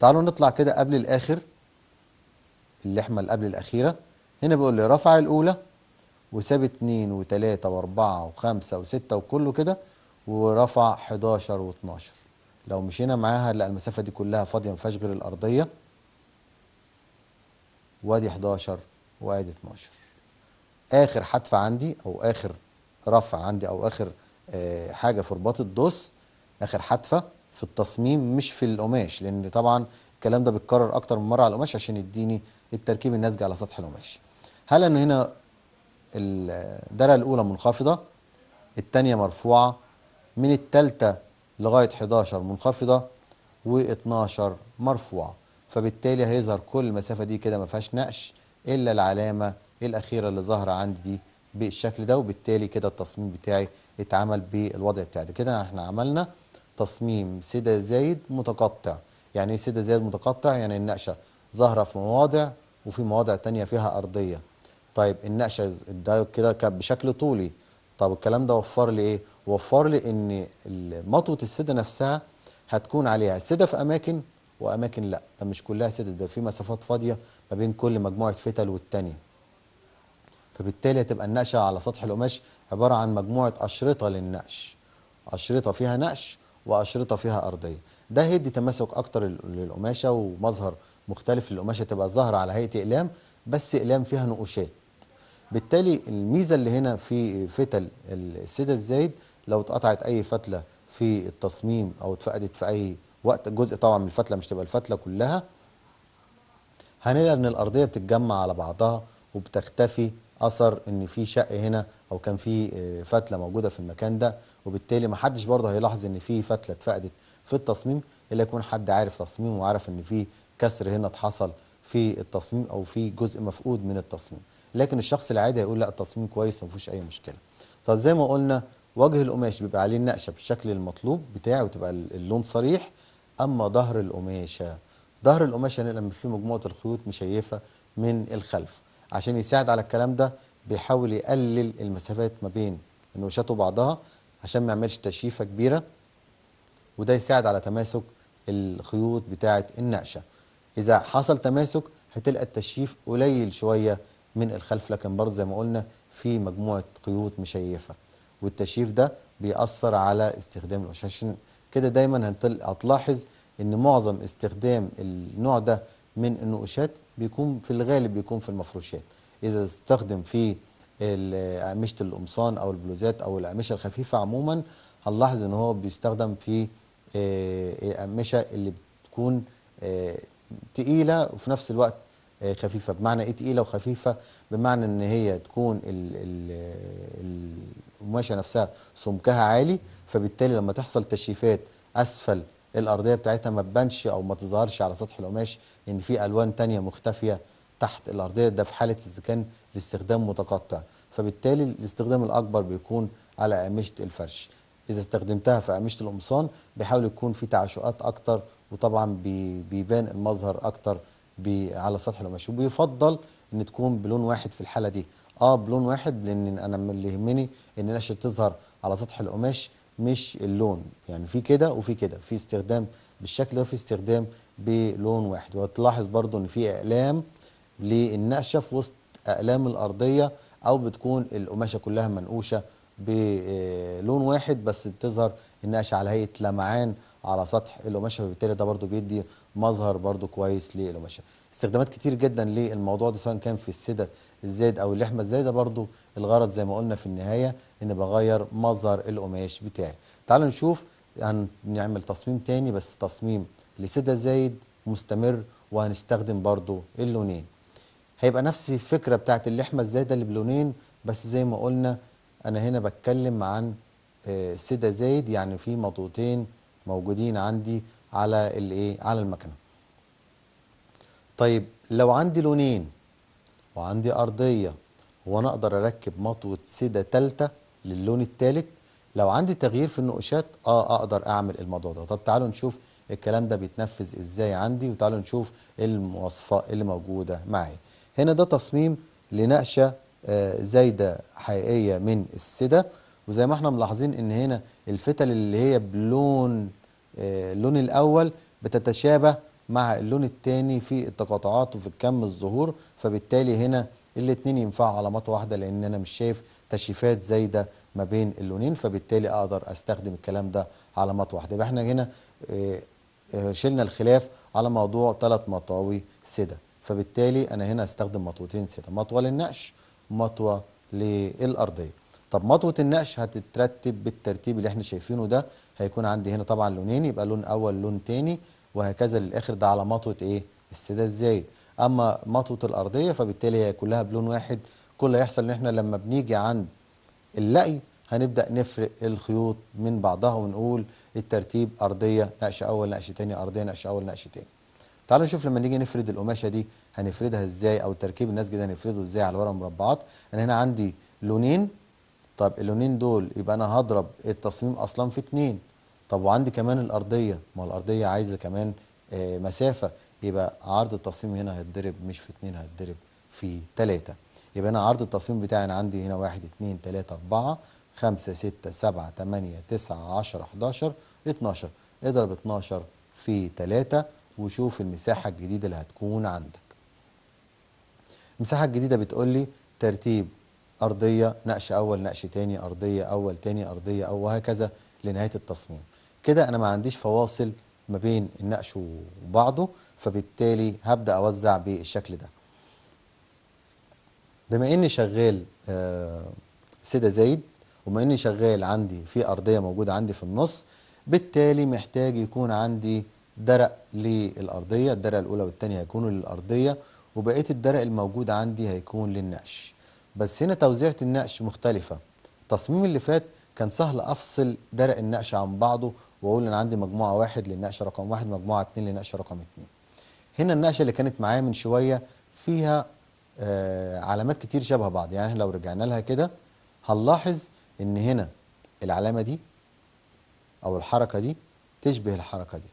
تعالوا نطلع كده قبل الاخر اللحمة اللي قبل الاخيرة هنا بيقول لي رفع الاولى وساب اتنين وتلاتة واربعة وخمسة وستة وكله كده ورفع 11 و12 لو مشينا معاها هنلاقي المسافة دي كلها فاضية ما فيهاش غير الأرضية وادي 11 وادي 12 اخر حدفة عندي او اخر رفع عندي او اخر آه، حاجه في رباط الدوس اخر حدفة في التصميم مش في القماش لان طبعا الكلام ده بيتكرر اكتر من مره على القماش عشان يديني التركيب النازج على سطح القماش هل انه هنا الدرجة الاولى منخفضه الثانيه مرفوعه من الثالثه لغايه 11 منخفضه و12 مرفوعه فبالتالي هيظهر كل المسافه دي كده ما فيهاش نقش الا العلامه الاخيره اللي ظاهره عندي دي بالشكل ده وبالتالي كده التصميم بتاعي اتعمل بالوضع بتاعي ده كده احنا عملنا تصميم سده زايد متقطع يعني ايه سده زايد متقطع يعني النقشه ظاهره في مواضع وفي مواضع تانية فيها ارضيه طيب النقشه ده كده بشكل طولي طب الكلام ده وفر لي ايه وفر لي ان مطوه السده نفسها هتكون عليها سده في اماكن واماكن لا ده مش كلها سده ده في مسافات فاضيه ما بين كل مجموعه فتل والتانيه فبالتالي هتبقى النقشه على سطح القماش عباره عن مجموعه اشرطه للنقش اشرطه فيها نقش واشرطه فيها ارضيه ده هيدي تماسك اكتر للقماشه ومظهر مختلف للقماشه تبقى ظاهره على هيئه اقلام بس اقلام فيها نقوشات بالتالي الميزه اللي هنا في فتل السيده الزايد لو اتقطعت اي فتله في التصميم او اتفقدت في اي وقت جزء طبعا من الفتله مش تبقى الفتله كلها هنلاقي ان الارضيه بتتجمع على بعضها وبتختفي اثر ان في شق هنا او كان في آه، فتله موجوده في المكان ده وبالتالي ما حدش برضه هيلاحظ ان في فتله اتفقدت في التصميم الا يكون حد عارف تصميم وعارف ان في كسر هنا اتحصل في التصميم او في جزء مفقود من التصميم لكن الشخص العادي هيقول لا التصميم كويس وما فيهوش اي مشكله طب زي ما قلنا وجه القماش بيبقى عليه النقشه بالشكل المطلوب بتاعه وتبقى اللون صريح اما ظهر القماشه ظهر القماشه لما فيه مجموعه الخيوط مشيفه من الخلف عشان يساعد على الكلام ده بيحاول يقلل المسافات ما بين النوشات وبعضها عشان ما يعملش تشييفه كبيره وده يساعد على تماسك الخيوط بتاعه النقشه اذا حصل تماسك هتلقى التشييف قليل شويه من الخلف لكن برضه زي ما قلنا في مجموعه خيوط مشيفه والتشييف ده بيأثر على استخدام النقشه عشان كده دايما هتلاحظ ان معظم استخدام النوع ده من النقوشات بيكون في الغالب بيكون في المفروشات إذا استخدم في أقمشة القمصان أو البلوزات أو الأقمشة الخفيفة عموما هنلاحظ إن هو بيستخدم في آه، الأقمشة اللي بتكون آه، تقيلة وفي نفس الوقت آه، خفيفة بمعنى إيه تقيلة وخفيفة بمعنى إن هي تكون القماشة نفسها سمكها عالي فبالتالي لما تحصل تشيفات أسفل الارضيه بتاعتها ما تبانش او ما تظهرش على سطح القماش ان في الوان تانية مختفيه تحت الارضيه ده في حاله اذا كان الاستخدام متقطع فبالتالي الاستخدام الاكبر بيكون على اقمشه الفرش اذا استخدمتها في اقمشه القمصان بيحاول يكون في تعشقات اكتر وطبعا بيبان المظهر اكتر على سطح القماش وبيفضل ان تكون بلون واحد في الحاله دي اه بلون واحد لان انا اللي يهمني ان النشأة تظهر على سطح القماش مش اللون يعني في كده وفي كده في استخدام بالشكل ده وفي استخدام بلون واحد وتلاحظ برضو ان في اقلام للنقشه في وسط اقلام الارضيه او بتكون القماشه كلها منقوشه بلون واحد بس بتظهر النقشه على هيئه لمعان على سطح القماشه فبالتالي ده برضو بيدي مظهر برضو كويس للقماشه استخدامات كتير جدا للموضوع ده سواء كان في السدة الزايد او اللحمه الزايده برضو الغرض زي ما قلنا في النهاية ان بغير مظهر القماش بتاعي تعالوا نشوف هنعمل تصميم تاني بس تصميم لسدة زايد مستمر وهنستخدم برضو اللونين هيبقى نفس الفكرة بتاعت اللحمة الزايدة اللي بلونين بس زي ما قلنا انا هنا بتكلم عن آه، سدة زايد يعني في مضغوطين موجودين عندي على الايه على المكنه طيب لو عندي لونين وعندي ارضيه هو انا اقدر اركب مطوه سدة ثالثه للون الثالث لو عندي تغيير في النقوشات اه اقدر اعمل الموضوع ده طب تعالوا نشوف الكلام ده بيتنفذ ازاي عندي وتعالوا نشوف المواصفة المواصفات اللي موجوده معايا هنا ده تصميم لنقشه آه، زايده حقيقيه من السده وزي ما احنا ملاحظين ان هنا الفتل اللي هي بلون آه، اللون الاول بتتشابه مع اللون الثاني في التقاطعات وفي الكم الظهور فبالتالي هنا الاثنين ينفعوا على مطوه واحده لان انا مش شايف تشيفات زايده ما بين اللونين فبالتالي اقدر استخدم الكلام ده على مطوه واحده يبقى احنا هنا آه، آه، شلنا الخلاف على موضوع ثلاث مطاوي سده فبالتالي انا هنا استخدم مطوتين سده مطوه للنقش مطوه للارضيه طب مطوه النقش هتترتب بالترتيب اللي احنا شايفينه ده هيكون عندي هنا طبعا لونين يبقى لون اول لون تاني وهكذا للاخر ده على مطوه ايه السده الزايد اما مطوه الارضيه فبالتالي هي كلها بلون واحد كل اللي هيحصل ان احنا لما بنيجي عند اللقي هنبدا نفرق الخيوط من بعضها ونقول الترتيب ارضيه نقش اول نقش ثاني ارضيه نقش اول نقش ثاني تعالوا نشوف لما نيجي نفرد القماشه دي هنفردها ازاي او تركيب الناس ده هنفرده ازاي على ورق مربعات انا هنا عندي لونين طب اللونين دول يبقى انا هضرب التصميم اصلا في اتنين طب وعندي كمان الارضيه ما الارضيه عايزه كمان آه، مسافه يبقى عرض التصميم هنا هيتضرب مش في 2 هيتضرب في 3 يبقى انا عرض التصميم بتاعي انا عندي هنا 1 2 3 4 5 6 7 8 9 10 11 12 اضرب 12 في 3 وشوف المساحة الجديدة اللي هتكون عندك المساحة الجديدة بتقول لي ترتيب أرضية نقش أول نقش تاني أرضية أول تاني أرضية أو وهكذا لنهاية التصميم كده أنا ما عنديش فواصل ما بين النقش وبعضه فبالتالي هبدأ أوزع بالشكل ده بما اني شغال آه، سيدة زايد وما اني شغال عندي في أرضية موجودة عندي في النص بالتالي محتاج يكون عندي درق للأرضية الدرق الأولى والثانية هيكونوا للأرضية وبقية الدرق الموجود عندي هيكون للنقش بس هنا توزيعة النقش مختلفة التصميم اللي فات كان سهل أفصل درق النقش عن بعضه وأقول أنا عندي مجموعة واحد للنقش رقم واحد مجموعة اتنين للنقش رقم اتنين هنا النقشه اللي كانت معايا من شويه فيها آه علامات كتير شبه بعض يعني احنا لو رجعنا لها كده هنلاحظ ان هنا العلامه دي او الحركه دي تشبه الحركه دي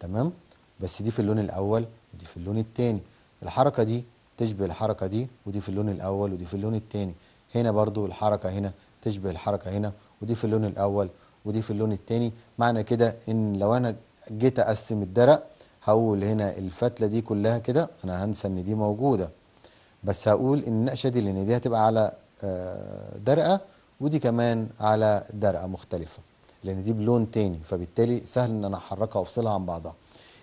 تمام بس دي في اللون الاول ودي في اللون الثاني الحركه دي تشبه الحركه دي ودي في اللون الاول ودي في اللون الثاني هنا برضو الحركه هنا تشبه الحركه هنا ودي في اللون الاول ودي في اللون الثاني معنى كده ان لو انا جيت اقسم الدرق هقول هنا الفتلة دي كلها كده أنا هنسى إن دي موجودة بس هقول إن النقشة دي لأن دي هتبقى على آه، درقة ودي كمان على درقة مختلفة لأن دي بلون تاني فبالتالي سهل إن أنا أحركها وأفصلها عن بعضها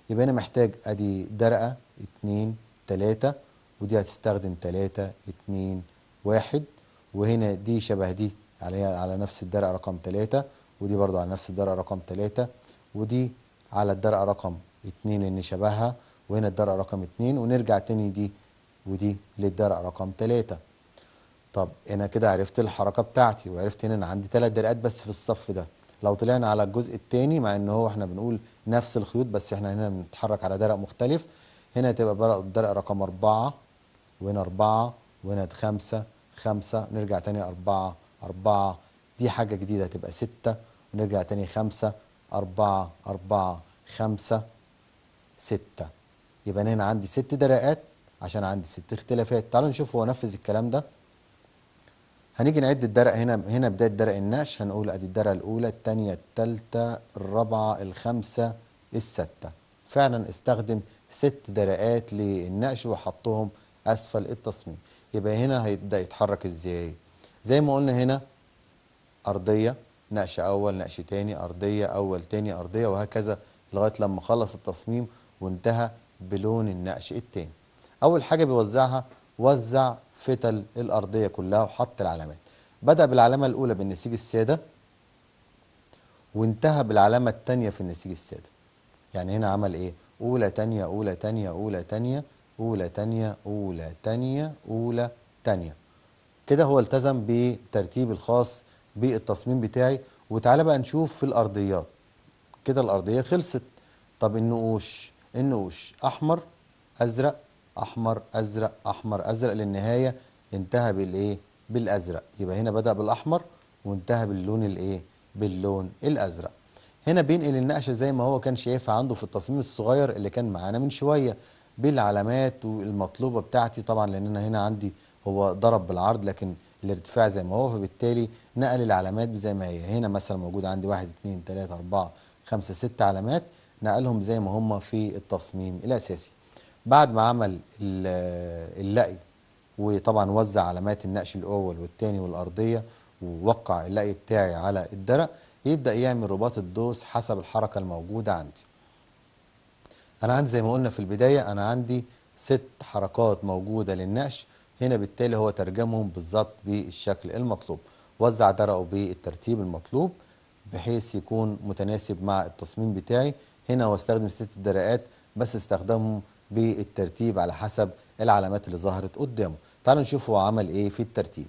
يبقى أنا محتاج أدي درقة اتنين تلاتة ودي هتستخدم تلاتة اتنين واحد وهنا دي شبه دي عليها على نفس الدرقة رقم تلاتة ودي برضو على نفس الدرقة رقم تلاتة ودي على الدرقة رقم اتنين ان شبهها وهنا الدرع رقم اتنين ونرجع تاني دي ودي للدرع رقم تلاتة طب هنا كده عرفت الحركة بتاعتي وعرفت ان انا عندي تلات درقات بس في الصف ده لو طلعنا على الجزء التاني مع ان هو احنا بنقول نفس الخيوط بس احنا هنا بنتحرك على درق مختلف هنا تبقى الدرق رقم أربعة وهنا أربعة وهنا خمسة خمسة نرجع تاني أربعة أربعة دي حاجة جديدة تبقى ستة ونرجع تاني خمسة أربعة أربعة خمسة ستة يبقى أنا هنا عندي ست درقات عشان عندي ست اختلافات تعالوا نشوف هو نفذ الكلام ده هنيجي نعد الدرق هنا هنا بداية درق النقش هنقول أدي الدرقة الأولى الثانية الثالثة الرابعة الخامسة الستة فعلا استخدم ست درقات للنقش وحطهم أسفل التصميم يبقى هنا هيبدأ يتحرك إزاي زي ما قلنا هنا أرضية نقش أول نقش تاني أرضية أول تاني أرضية وهكذا لغاية لما خلص التصميم وانتهى بلون النقش التاني أول حاجة بيوزعها وزع فتل الأرضية كلها وحط العلامات بدأ بالعلامة الأولى بالنسيج السادة وانتهى بالعلامة التانية في النسيج السادة يعني هنا عمل إيه؟ أولى تانية أولى تانية أولى تانية أولى تانية أولى تانية أولى تانية كده هو التزم بترتيب الخاص بالتصميم بتاعي وتعالى بقى نشوف في الأرضيات كده الأرضية خلصت طب النقوش النقوش احمر ازرق احمر ازرق احمر ازرق للنهايه انتهى بالايه بالازرق يبقى هنا بدا بالاحمر وانتهى باللون الايه باللون الازرق هنا بينقل النقشه زي ما هو كان شايفها عنده في التصميم الصغير اللي كان معانا من شويه بالعلامات والمطلوبه بتاعتي طبعا لان انا هنا عندي هو ضرب بالعرض لكن الارتفاع زي ما هو فبالتالي نقل العلامات زي ما هي هنا مثلا موجود عندي 1 2 3 4 5 6 علامات نقلهم زي ما هم في التصميم الأساسي بعد ما عمل اللقي وطبعا وزع علامات النقش الأول والتاني والأرضية ووقع اللقي بتاعي على الدرق يبدأ يعمل رباط الدوس حسب الحركة الموجودة عندي أنا عندي زي ما قلنا في البداية أنا عندي ست حركات موجودة للنقش هنا بالتالي هو ترجمهم بالظبط بالشكل المطلوب وزع درقه بالترتيب المطلوب بحيث يكون متناسب مع التصميم بتاعي هنا هو استخدم ست الدرقات بس استخدمهم بالترتيب على حسب العلامات اللي ظهرت قدامه تعالوا نشوف هو عمل ايه في الترتيب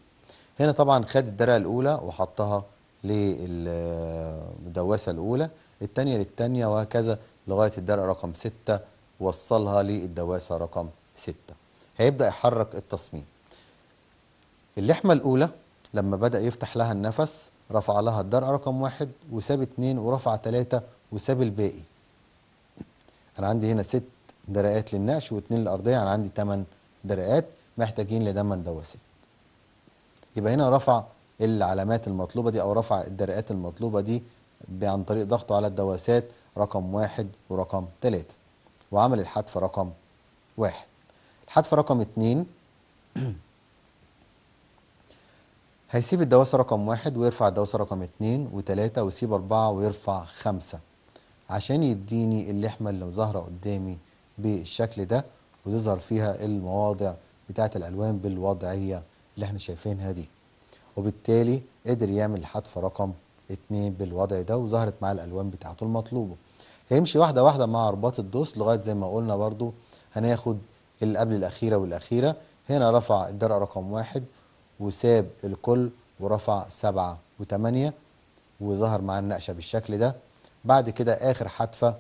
هنا طبعا خد الدرقه الاولى وحطها للدواسه الاولى الثانيه للثانيه وهكذا لغايه الدرقه رقم 6 وصلها للدواسه رقم 6 هيبدا يحرك التصميم اللحمه الاولى لما بدا يفتح لها النفس رفع لها الدرقه رقم واحد وساب اثنين ورفع ثلاثه وساب الباقي انا عندي هنا ست درقات للنقش واثنين للارضيه انا عندي ثمان درقات محتاجين لثمان دواسات يبقى هنا رفع العلامات المطلوبه دي او رفع الدرقات المطلوبه دي عن طريق ضغطه على الدواسات رقم واحد ورقم ثلاثة وعمل الحذف رقم واحد الحذف رقم اتنين هيسيب الدواسة رقم واحد ويرفع الدواسة رقم اتنين وثلاثه ويسيب أربعة ويرفع خمسة عشان يديني اللحمة اللي ظاهرة قدامي بالشكل ده وتظهر فيها المواضع بتاعة الألوان بالوضعية اللي احنا شايفينها دي وبالتالي قدر يعمل الحذف رقم اتنين بالوضع ده وظهرت معاه الألوان بتاعته المطلوبة هيمشي واحدة واحدة مع رباط الدوس لغاية زي ما قلنا برضو هناخد اللي قبل الأخيرة والأخيرة هنا رفع الدرع رقم واحد وساب الكل ورفع سبعة وثمانية وظهر معاه النقشة بالشكل ده بعد كده اخر حتفه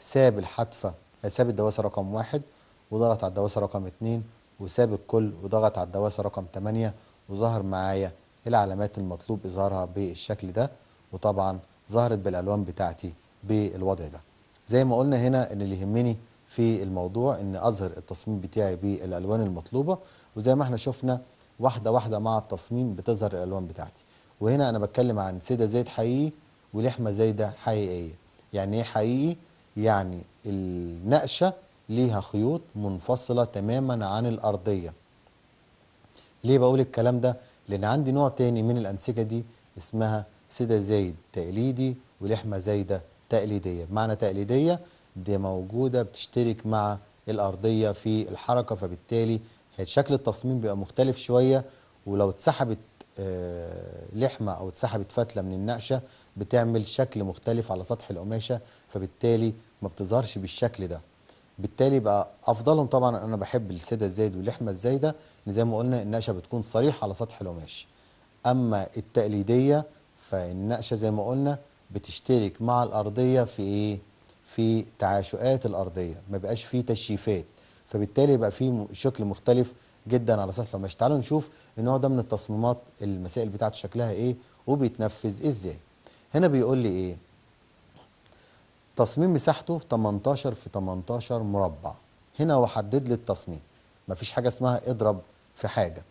ساب الحتفه ساب الدواسه رقم واحد وضغط على الدواسه رقم اتنين وساب الكل وضغط على الدواسه رقم تمانيه وظهر معايا العلامات المطلوب اظهارها بالشكل ده وطبعا ظهرت بالالوان بتاعتي بالوضع ده زي ما قلنا هنا ان اللي يهمني في الموضوع ان اظهر التصميم بتاعي بالالوان المطلوبه وزي ما احنا شفنا واحده واحده مع التصميم بتظهر الالوان بتاعتي وهنا انا بتكلم عن سيدا زيت حقيقي ولحمه زايده حقيقيه يعني ايه حقيقي يعني النقشه ليها خيوط منفصله تماما عن الارضيه ليه بقول الكلام ده لان عندي نوع تاني من الانسجه دي اسمها سيده زايد تقليدي ولحمه زايده تقليديه معنى تقليديه دي موجوده بتشترك مع الارضيه في الحركه فبالتالي شكل التصميم بيبقى مختلف شويه ولو اتسحبت آه، لحمه او اتسحبت فتله من النقشه بتعمل شكل مختلف على سطح القماشه فبالتالي ما بتظهرش بالشكل ده بالتالي بقى افضلهم طبعا انا بحب السده الزايد واللحمه الزايده ان زي ما قلنا النقشه بتكون صريحه على سطح القماش اما التقليديه فالنقشه زي ما قلنا بتشترك مع الارضيه في ايه في تعاشقات الارضيه ما بقاش فيه تشييفات فبالتالي بقى فيه شكل مختلف جدا على سطح القماش تعالوا نشوف النوع ده من التصميمات المسائل بتاعته شكلها ايه وبيتنفذ ازاي هنا بيقول لي ايه تصميم مساحته 18 في 18 مربع هنا وحدد لي التصميم مفيش حاجه اسمها اضرب في حاجه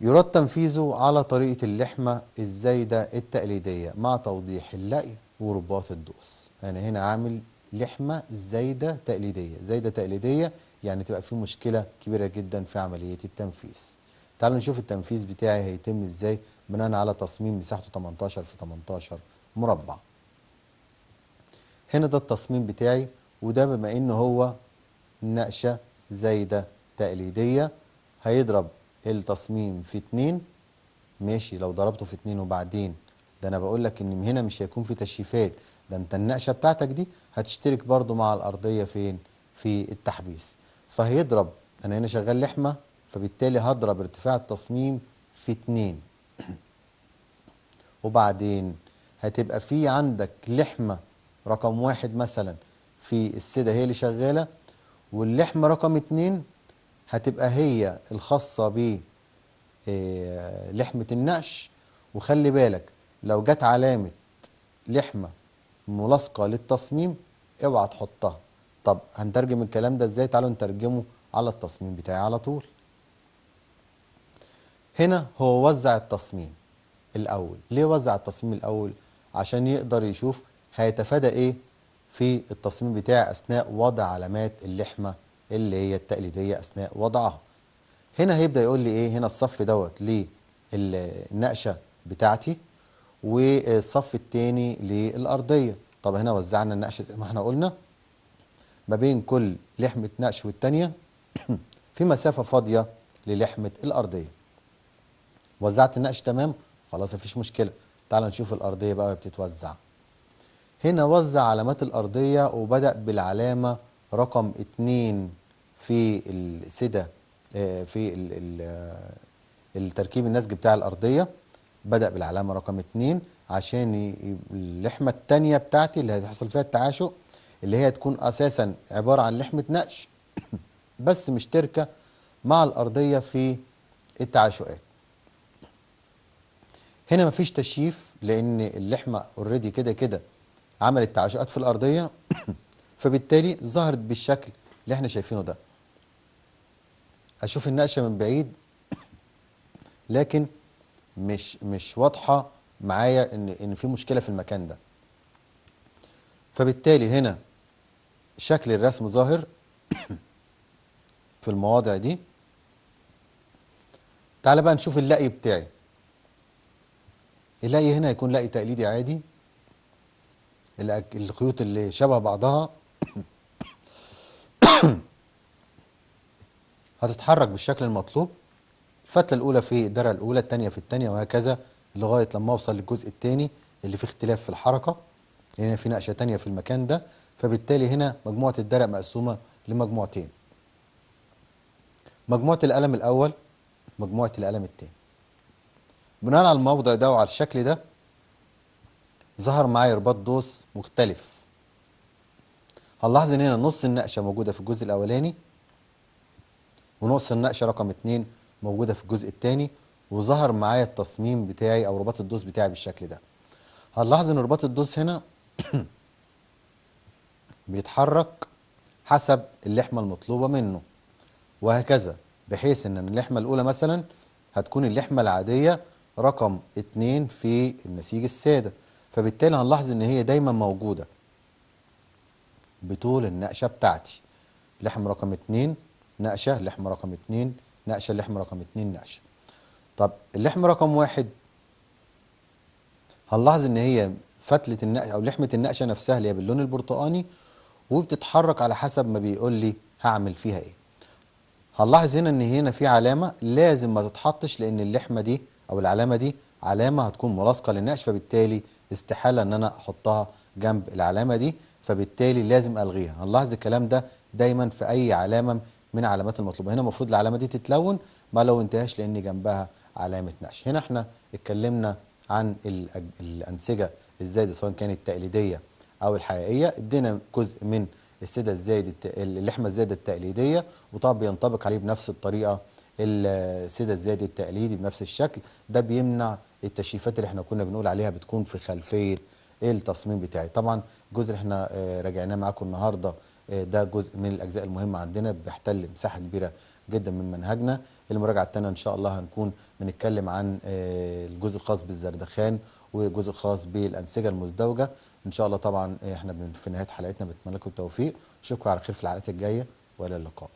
يراد تنفيذه على طريقه اللحمه الزايده التقليديه مع توضيح اللقي ورباط الدوس انا يعني هنا عامل لحمه زايده تقليديه زايده تقليديه يعني تبقى في مشكله كبيره جدا في عمليه التنفيذ تعالوا نشوف التنفيذ بتاعي هيتم ازاي بناء على تصميم مساحته 18 في 18 مربع هنا ده التصميم بتاعي وده بما ان هو نقشة زايدة تقليدية هيضرب التصميم في اتنين ماشي لو ضربته في اتنين وبعدين ده انا بقول لك ان هنا مش هيكون في تشييفات ده انت النقشه بتاعتك دي هتشترك برضو مع الارضيه فين في التحبيس فهيضرب انا هنا شغال لحمه فبالتالي هضرب ارتفاع التصميم في اتنين وبعدين هتبقى في عندك لحمة رقم واحد مثلا في السدة هي اللي شغالة واللحمة رقم اتنين هتبقى هي الخاصة ب آه، لحمة النقش وخلي بالك لو جت علامة لحمة ملاصقة للتصميم اوعى تحطها طب هنترجم الكلام ده ازاي تعالوا نترجمه على التصميم بتاعي على طول هنا هو وزع التصميم الأول ليه وزع التصميم الأول؟ عشان يقدر يشوف هيتفادى إيه في التصميم بتاعي أثناء وضع علامات اللحمة اللي هي التقليدية أثناء وضعها هنا هيبدأ يقول لي إيه هنا الصف دوت للنقشة بتاعتي والصف التاني للأرضية طب هنا وزعنا النقشة ما احنا قلنا ما بين كل لحمة نقش والتانية في مسافة فاضية للحمة الأرضية وزعت النقش تمام خلاص مفيش مشكله تعال نشوف الارضيه بقى بتتوزع هنا وزع علامات الارضيه وبدا بالعلامه رقم 2 في السده آه، في آه، التركيب النسج بتاع الارضيه بدا بالعلامه رقم 2 عشان اللحمه الثانيه بتاعتي اللي هيحصل فيها التعاشق اللي هي تكون اساسا عباره عن لحمه نقش بس مشتركه مع الارضيه في التعاشقات هنا مفيش تشييف لأن اللحمة اوريدي كده كده عملت تعشقات في الأرضية فبالتالي ظهرت بالشكل اللي احنا شايفينه ده أشوف النقشة من بعيد لكن مش مش واضحة معايا إن إن في مشكلة في المكان ده فبالتالي هنا شكل الرسم ظاهر في المواضع دي تعال بقى نشوف اللقي بتاعي اللاي هنا يكون لاي تقليدي عادي الخيوط اللي شبه بعضها هتتحرك بالشكل المطلوب الفتلة الأولى في الدرع الأولى الثانية في الثانية وهكذا لغاية لما أوصل للجزء الثاني اللي فيه اختلاف في الحركة يعني هنا في نقشة ثانية في المكان ده فبالتالي هنا مجموعة الدرع مقسومة لمجموعتين مجموعة القلم الأول مجموعة القلم الثاني بناء على الموضع ده وعلى الشكل ده ظهر معايا رباط دوس مختلف هنلاحظ ان هنا نص النقشه موجوده في الجزء الاولاني ونقص النقشه رقم اتنين موجوده في الجزء الثاني وظهر معايا التصميم بتاعي او رباط الدوس بتاعي بالشكل ده هنلاحظ ان رباط الدوس هنا بيتحرك حسب اللحمه المطلوبه منه وهكذا بحيث ان اللحمه الاولى مثلا هتكون اللحمه العاديه رقم 2 في النسيج السادة فبالتالي هنلاحظ ان هي دايما موجودة بطول النقشة بتاعتي لحم رقم 2 نقشة لحم رقم 2 نقشة لحم رقم 2 نقشة طب اللحم رقم واحد هنلاحظ ان هي فتلة النقشة او لحمة النقشة نفسها اللي هي باللون البرتقاني وبتتحرك على حسب ما بيقول لي هعمل فيها ايه هنلاحظ هنا ان هنا في علامة لازم ما تتحطش لان اللحمة دي أو العلامة دي علامة هتكون ملاصقة للنقش فبالتالي استحالة أن أنا أحطها جنب العلامة دي فبالتالي لازم ألغيها هنلاحظ الكلام ده دايما في أي علامة من علامات المطلوبة هنا المفروض العلامة دي تتلون ما لونتهاش لأن جنبها علامة نقش هنا احنا اتكلمنا عن الأنسجة الزايدة سواء كانت تقليدية أو الحقيقية ادينا جزء من السدة الزايد اللحمة الزايدة التقليدية وطبعا بينطبق عليه بنفس الطريقة السيدة زياد التقليدي بنفس الشكل ده بيمنع التشيفات اللي احنا كنا بنقول عليها بتكون في خلفية التصميم بتاعي طبعا الجزء اللي احنا آه، راجعناه معاكم النهاردة آه، ده جزء من الأجزاء المهمة عندنا بيحتل مساحة كبيرة جدا من منهجنا المراجعة الثانيه إن شاء الله هنكون بنتكلم عن آه، الجزء الخاص بالزردخان والجزء الخاص بالأنسجة المزدوجة إن شاء الله طبعا احنا في نهاية حلقتنا بنتمنى لكم التوفيق أشوفكم على خير في الحلقات الجاية وإلى اللقاء